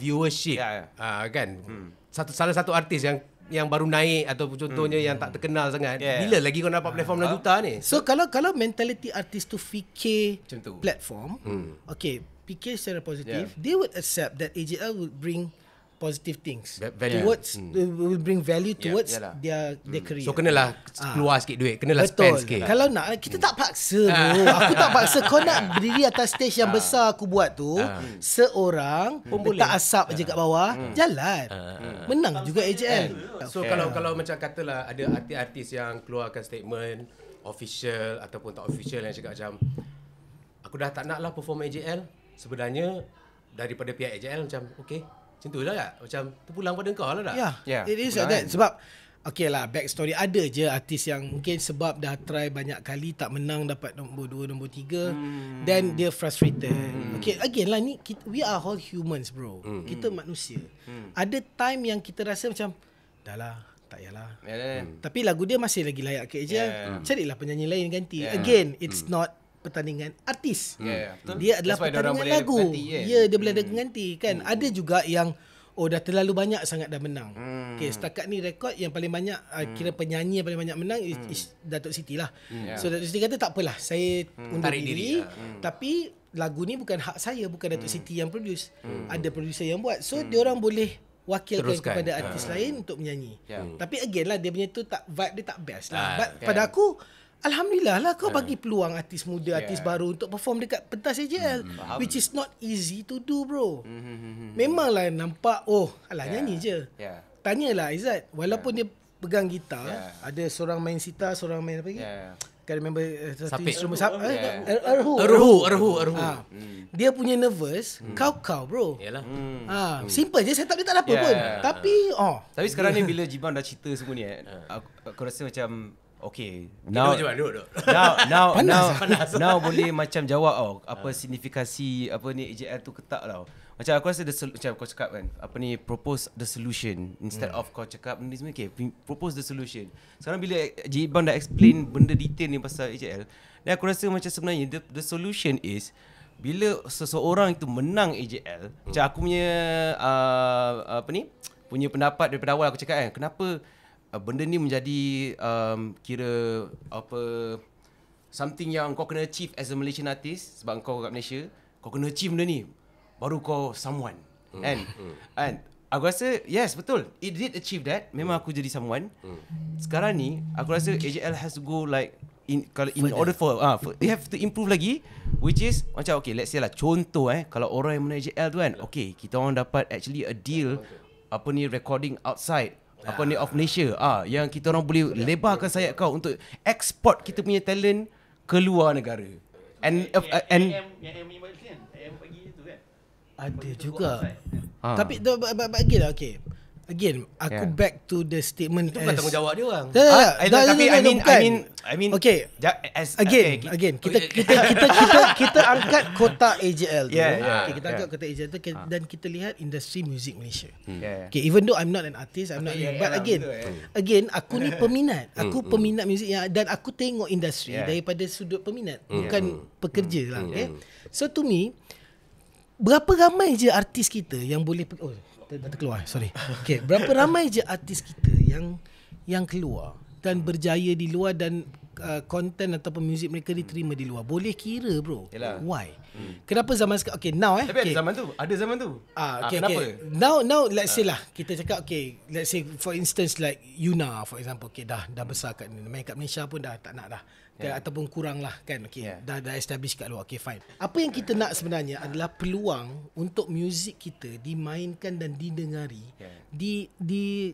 Speaker 2: viewership yeah. Ya, ya. uh, kan hmm. satu salah satu artis yang yang baru naik atau contohnya hmm. yang tak terkenal sangat yeah. Ya. bila lagi kau dapat ah. platform uh. 6 juta
Speaker 1: ni so kalau kalau mentality artis tu fikir platform hmm. okay fikir secara positif yeah. they would accept that AGL would bring positive things value. towards hmm. yeah. will bring value towards yeah. their hmm. their career. So kenalah ah. keluar ah. sikit duit, kenalah Betul. spend sikit. Kalau nak kita mm. tak paksa bro. Ah. Aku tak paksa kau nak berdiri atas stage yang ah. besar aku buat tu seorang pun letak boleh. asap je kat bawah, hmm. jalan. Menang juga AJL. So yeah. kalau
Speaker 2: kalau macam katalah ada artis-artis yang keluarkan statement official ataupun tak official yang cakap macam aku dah tak nak lah perform AJL sebenarnya daripada pihak AJL macam okey macam tu lah kan? Macam terpulang pada kau lah tak? Ya. Yeah.
Speaker 1: yeah. It is like that. Kan. Sebab Okay lah back story ada je artis yang mungkin sebab dah try banyak kali tak menang dapat nombor 2 nombor 3 hmm. then dia frustrated. Hmm. Okay again lah ni kita, we are all humans bro. Hmm. Kita hmm. manusia. Hmm. Ada time yang kita rasa macam dah lah tak yalah. Yeah, hmm. Ya, ya. Tapi lagu dia masih lagi layak ke aja. Ya. Yeah. Carilah penyanyi lain ganti. Yeah. Again it's hmm. not pertandingan artis. Hmm. Yeah, yeah, dia adalah That's pertandingan lagu. Ya, yeah. yeah, dia boleh ada pengganti hmm. kan. Mm. Ada juga yang oh dah terlalu banyak sangat dah menang. Mm. Okey, setakat ni rekod yang paling banyak mm. kira penyanyi yang paling banyak menang is, hmm. is Datuk Siti lah. Yeah. So Datuk Siti kata tak apalah, saya mm. undur diri. diri ya. Tapi lagu ni bukan hak saya, bukan Datuk mm. Siti yang produce. Mm. Ada producer yang buat. So mm. dia orang boleh wakil kepada artis uh. lain untuk menyanyi. Yeah. Tapi again lah dia punya tu tak vibe dia tak best lah. Uh, But okay. pada aku Alhamdulillah lah kau eh. bagi peluang artis muda, yeah. artis baru untuk perform dekat pentas AJL. Mm, which is not easy to do bro. Mm-hmm. Memanglah nampak, oh alah yeah. nyanyi je. Yeah. lah, Izzat, walaupun yeah. dia pegang gitar, yeah. ada seorang main sitar, seorang main apa lagi? Yeah. Kan member uh, satu instrumen. Sap- eh, yeah. Er, er, Erhu. Erhu, Erhu, Erhu. Erhu. Ah. Ha. Mm. Dia punya nervous, mm. kau-kau bro. Yalah. Mm. Ha. Simple je, setup dia tak ada apa yeah. pun. Tapi, oh. Tapi sekarang ni
Speaker 2: bila Jibang dah cerita semua ni, eh, aku, aku rasa macam Okay. Now, duduk, duduk, duduk. Now, now, panas, now, panas. now boleh macam jawab tau. Oh, apa ha. signifikasi, apa ni, AJL tu ketak tau. Macam aku rasa, the macam kau cakap kan, apa ni, propose the solution. Instead hmm. of kau cakap, ni semua okay, propose the solution. Sekarang bila J Bang dah explain benda detail ni pasal AJL, dan aku rasa macam sebenarnya, the, the solution is, bila seseorang itu menang AJL, hmm. macam aku punya, uh, apa ni, punya pendapat daripada awal aku cakap kan, kenapa, uh, benda ni menjadi um, kira apa something yang kau kena achieve as a Malaysian artist sebab kau kat Malaysia kau kena achieve benda ni baru kau someone mm. and mm. and aku rasa yes betul it did achieve that memang mm. aku jadi someone mm. sekarang ni aku rasa AJL has to go like in kalau in order for ah uh, have to improve lagi which is macam okay let's say lah contoh eh kalau orang yang mana AJL tu kan okay kita orang dapat actually a deal apa ni recording outside apa ni ah. of Malaysia ah yang kita orang boleh yeah. lebarkan sayap kau untuk export kita punya talent ke luar negara. And A- of, uh, and yang
Speaker 1: yang pagi kan? kan. Ada juga. Ha. Tapi but, but, but, okay okey. Again, aku yeah. back to the statement Itu as bukan tanggungjawab dia orang. Tak, tak, tak, tapi I mean I mean I mean Okay. as, again, okay, again. Kita, oh, kita, kita kita kita kita angkat kota AJL tu. Yeah, yeah, okay, kita yeah. angkat kota AJL tu okay, ah. dan kita lihat industri muzik Malaysia. Hmm. Yeah. Okay, even though I'm not an artist, I'm not yeah, yeah, but yeah, again. Yeah. Eh. Hmm. Again, aku ni peminat. Hmm, aku peminat muzik yang dan aku tengok industri yeah. daripada sudut peminat, mm. bukan mm. pekerja mm. lah, okay? So to me, berapa ramai je artis kita yang boleh oh, dah terkeluar eh, sorry okey berapa ramai je artis kita yang yang keluar dan berjaya di luar dan konten uh, ataupun muzik mereka diterima di luar boleh kira bro Yalah. why hmm. kenapa zaman sekarang okey now eh tapi okay. ada zaman tu ada zaman tu ah okey ah, okay. now now let's ah. say lah kita cakap okey let's say for instance like Yuna for example okey dah dah besar kat main kat Malaysia pun dah tak nak dah yeah. ataupun kurang lah kan okay. yeah. dah, dah establish kat luar okay fine apa yang kita nak sebenarnya adalah peluang untuk muzik kita dimainkan dan didengari yeah. di di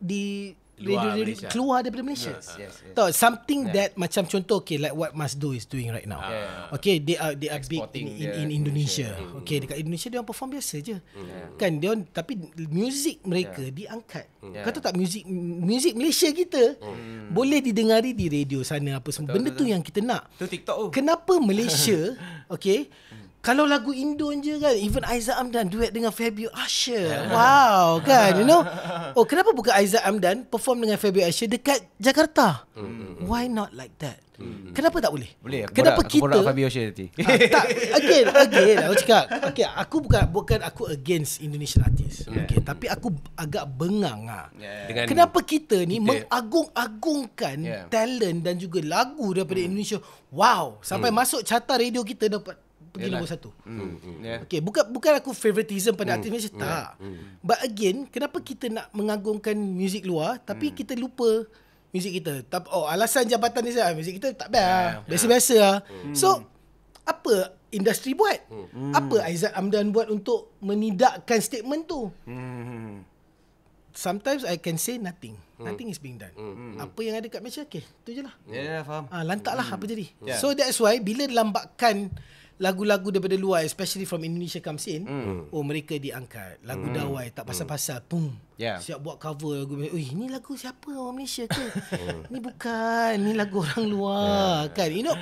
Speaker 1: di radio, radio Malaysia. keluar daripada Malaysia. Yes, yes, yes. Tahu, something yeah. that macam contoh okay like what Mas Do is doing right now. Yeah. Okay, they are they are big in, in, in Indonesia. Mm. Okay, dekat Indonesia dia orang perform biasa je. Mm. Kan dia tapi music mereka yeah. diangkat. Mm. Yeah. tahu tak music music Malaysia kita mm. boleh didengari di radio sana apa semua. Betul, Benda betul, tu yang kita nak. Tu TikTok tu. Kenapa Malaysia okay kalau lagu Indon je kan even Aiza Amdan duet dengan Fabio Asher, wow kan you know oh kenapa bukan Aiza Amdan perform dengan Fabio Asher dekat Jakarta hmm, hmm, hmm why not like that hmm, hmm kenapa tak boleh
Speaker 2: boleh kenapa borak, kita borak Fabio Usher nanti ah, tak
Speaker 1: again again aku cakap okay, aku bukan bukan aku against Indonesian artist yeah. okay, tapi aku agak bengang ah
Speaker 2: yeah. kenapa
Speaker 1: kita ni kita... mengagung-agungkan yeah. talent dan juga lagu daripada mm. Indonesia wow sampai mm. masuk carta radio kita dapat pergi Yalah. nombor satu. Hmm. Hmm. hmm. Yeah. Okay, bukan bukan aku favoritism pada hmm. artis Malaysia. Hmm. Tak. Hmm. But again, kenapa kita nak mengagungkan muzik luar tapi hmm. kita lupa muzik kita. Tapi oh alasan jabatan ni saya muzik kita tak best. Yeah. Ah. Biasa-biasa yeah. lah. Hmm. So apa industri buat? Hmm. Apa Aizat Amdan buat untuk menidakkan statement tu? Hmm. Sometimes I can say nothing. Hmm. Nothing is being done. Mm-hmm. Apa yang ada kat Malaysia, okay. Itu je lah. Ya, yeah, faham. Ha, lantak lah hmm apa jadi. Yeah. So that's why bila lambatkan lagu-lagu daripada luar especially from Indonesia comes in mm. oh mereka diangkat lagu mm. dawai tak pasal-pasal mm. pum yeah. siap buat cover lagu oi ni lagu siapa orang Malaysia ke hmm. ni bukan ni lagu orang luar yeah. kan you know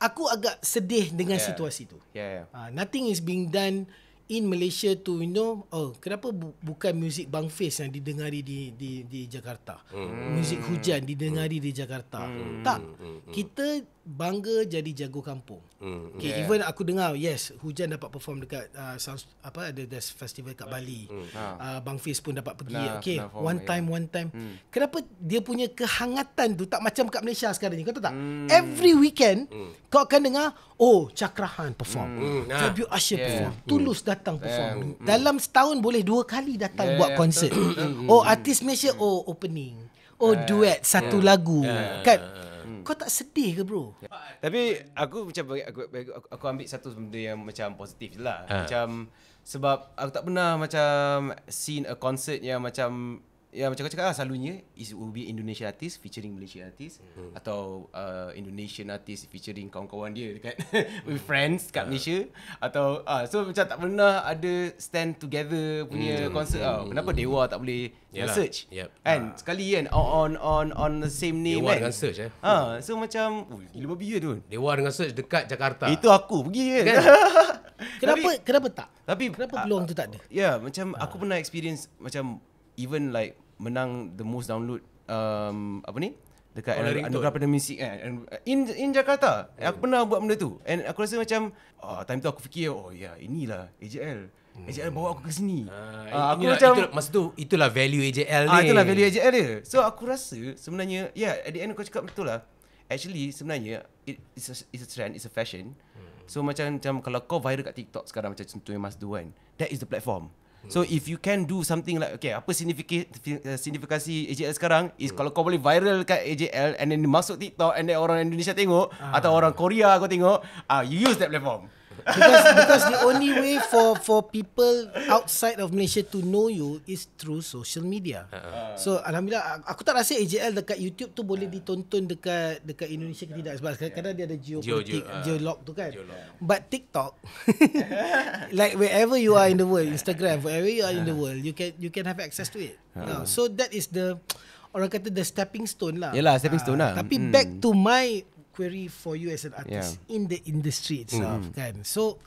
Speaker 1: aku agak sedih dengan yeah. situasi tu yeah, yeah. Uh, nothing is being done in Malaysia to you know oh kenapa bu- bukan music bang face yang didengari di di di Jakarta mm. music hujan didengari mm. di Jakarta mm. tak mm. kita bangga jadi jago kampung. Mm, okay, yeah. even aku dengar yes, hujan dapat perform dekat uh, sounds, apa ada the festival kat Bali. Mm, nah. Hmm. uh, ah, Bang Fiz pun dapat pergi. Nah, okay, nah, one time yeah. one time. Mm. Kenapa dia punya kehangatan tu tak macam kat Malaysia sekarang ni? Kau tahu tak? Mm. Every weekend mm. kau akan dengar oh, Cakrahan perform. Mm, nah. Tribute Asia yeah. perform. Hmm. Tulus datang perform. Mm. Dalam setahun boleh dua kali datang yeah, buat yeah, konsert. oh, artis Malaysia oh opening. Oh, duet satu yeah. lagu. Yeah. Kan? Yeah hmm. kau tak sedih ke bro?
Speaker 2: Ya. Tapi aku macam aku aku, aku ambil satu benda yang macam positif je lah. Ha. Macam sebab aku tak pernah macam seen a concert yang macam Ya macam kau cakap lah selalunya It will be Indonesian artist featuring Malaysian artist hmm. Atau uh, Indonesian artist featuring kawan-kawan dia dekat With friends kat hmm. Malaysia Atau uh, So macam tak pernah ada stand together punya hmm. concert hmm. Oh. Kenapa Dewa tak boleh Yalah. search yep. And ha. Ah. sekali kan on, on on on the same name Dewa kan? dengan search eh ha. So macam Gila babi ya tu Dewa dengan search dekat Jakarta Itu aku pergi kan, kan?
Speaker 1: Kenapa tapi, kenapa tak? Tapi kenapa peluang uh, tu tak ada?
Speaker 2: Ya, yeah, macam ha. aku pernah experience macam even like menang the most download um, apa ni dekat anugerah pada music kan and in in Jakarta yeah. aku pernah buat benda tu and aku rasa macam oh, time tu aku fikir oh ya, yeah inilah AJL hmm. AJL bawa aku ke sini uh, uh, aku inilah, macam itulah, masa tu itulah value AJL ni uh, itulah value AJL dia so aku rasa sebenarnya yeah at the end aku cakap betul lah actually sebenarnya it, is a, it's a trend it's a fashion hmm. so macam macam kalau kau viral kat TikTok sekarang macam contohnya Mas Du kan, that is the platform So if you can do something like okay apa eh, signifikasi AJL sekarang is mm. kalau kau boleh viral kat AJL and then masuk TikTok and then orang Indonesia tengok uh atau orang Korea kau tengok uh, you use that platform
Speaker 1: because because the only way for for people outside of Malaysia to know you is through social media. Uh-huh. So alhamdulillah aku tak rasa AJL dekat YouTube tu boleh uh-huh. ditonton dekat dekat Indonesia uh ke tidak sebab kadang-kadang yeah. dia ada geopolitik geolog uh, tu kan. Geolog. But TikTok like wherever you are in the world Instagram wherever you are in the uh-huh. world you can you can have access to it. Uh-huh. So that is the orang kata the stepping stone lah. Yalah stepping stone lah. Ah, tapi mm. back to my query for you as an artist yeah. in the industry itself mm. kan so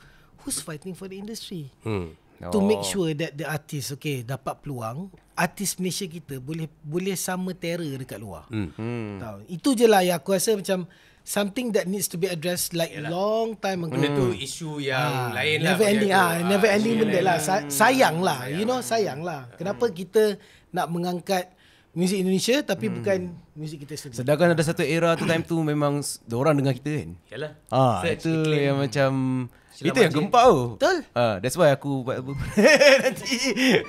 Speaker 1: who's fighting for the industry mm. oh. to make oh. sure that the artist okay dapat peluang artis Malaysia kita boleh boleh sama terror dekat luar
Speaker 2: mm. tahu
Speaker 1: itu je lah yang aku rasa macam something that needs to be addressed like Yalah. long time ago benda tu isu
Speaker 2: yang ha. lain lah never ending ah never ah, ending benda lah
Speaker 1: sayang lah you know sayang lah kenapa hmm. kita nak mengangkat muzik Indonesia tapi hmm. bukan muzik kita sendiri. Sedangkan
Speaker 2: ada satu era tu time tu memang orang dengar kita kan. Yalah. Ah, ha, itu yang macam Selamat itu yang je. gempak tu. Betul. Ha, that's why aku buat apa. Nanti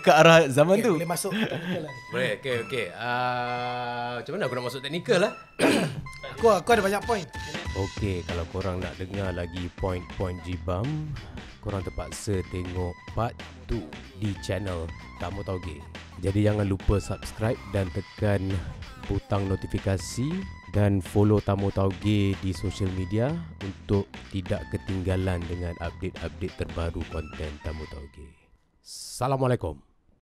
Speaker 2: ke arah zaman okay, tu. Boleh masuk. Lah. boleh, okay, okay. Uh, ah, macam mana aku nak masuk teknikal lah? aku, aku ada banyak point. Okay, kalau korang nak dengar lagi point-point jibam, korang terpaksa tengok part tu di channel Tamu Tauge. Okay. Jadi jangan lupa subscribe dan tekan butang notifikasi dan follow Tamu Tauge di social media untuk tidak ketinggalan dengan update-update terbaru konten Tamu Tauge. Assalamualaikum.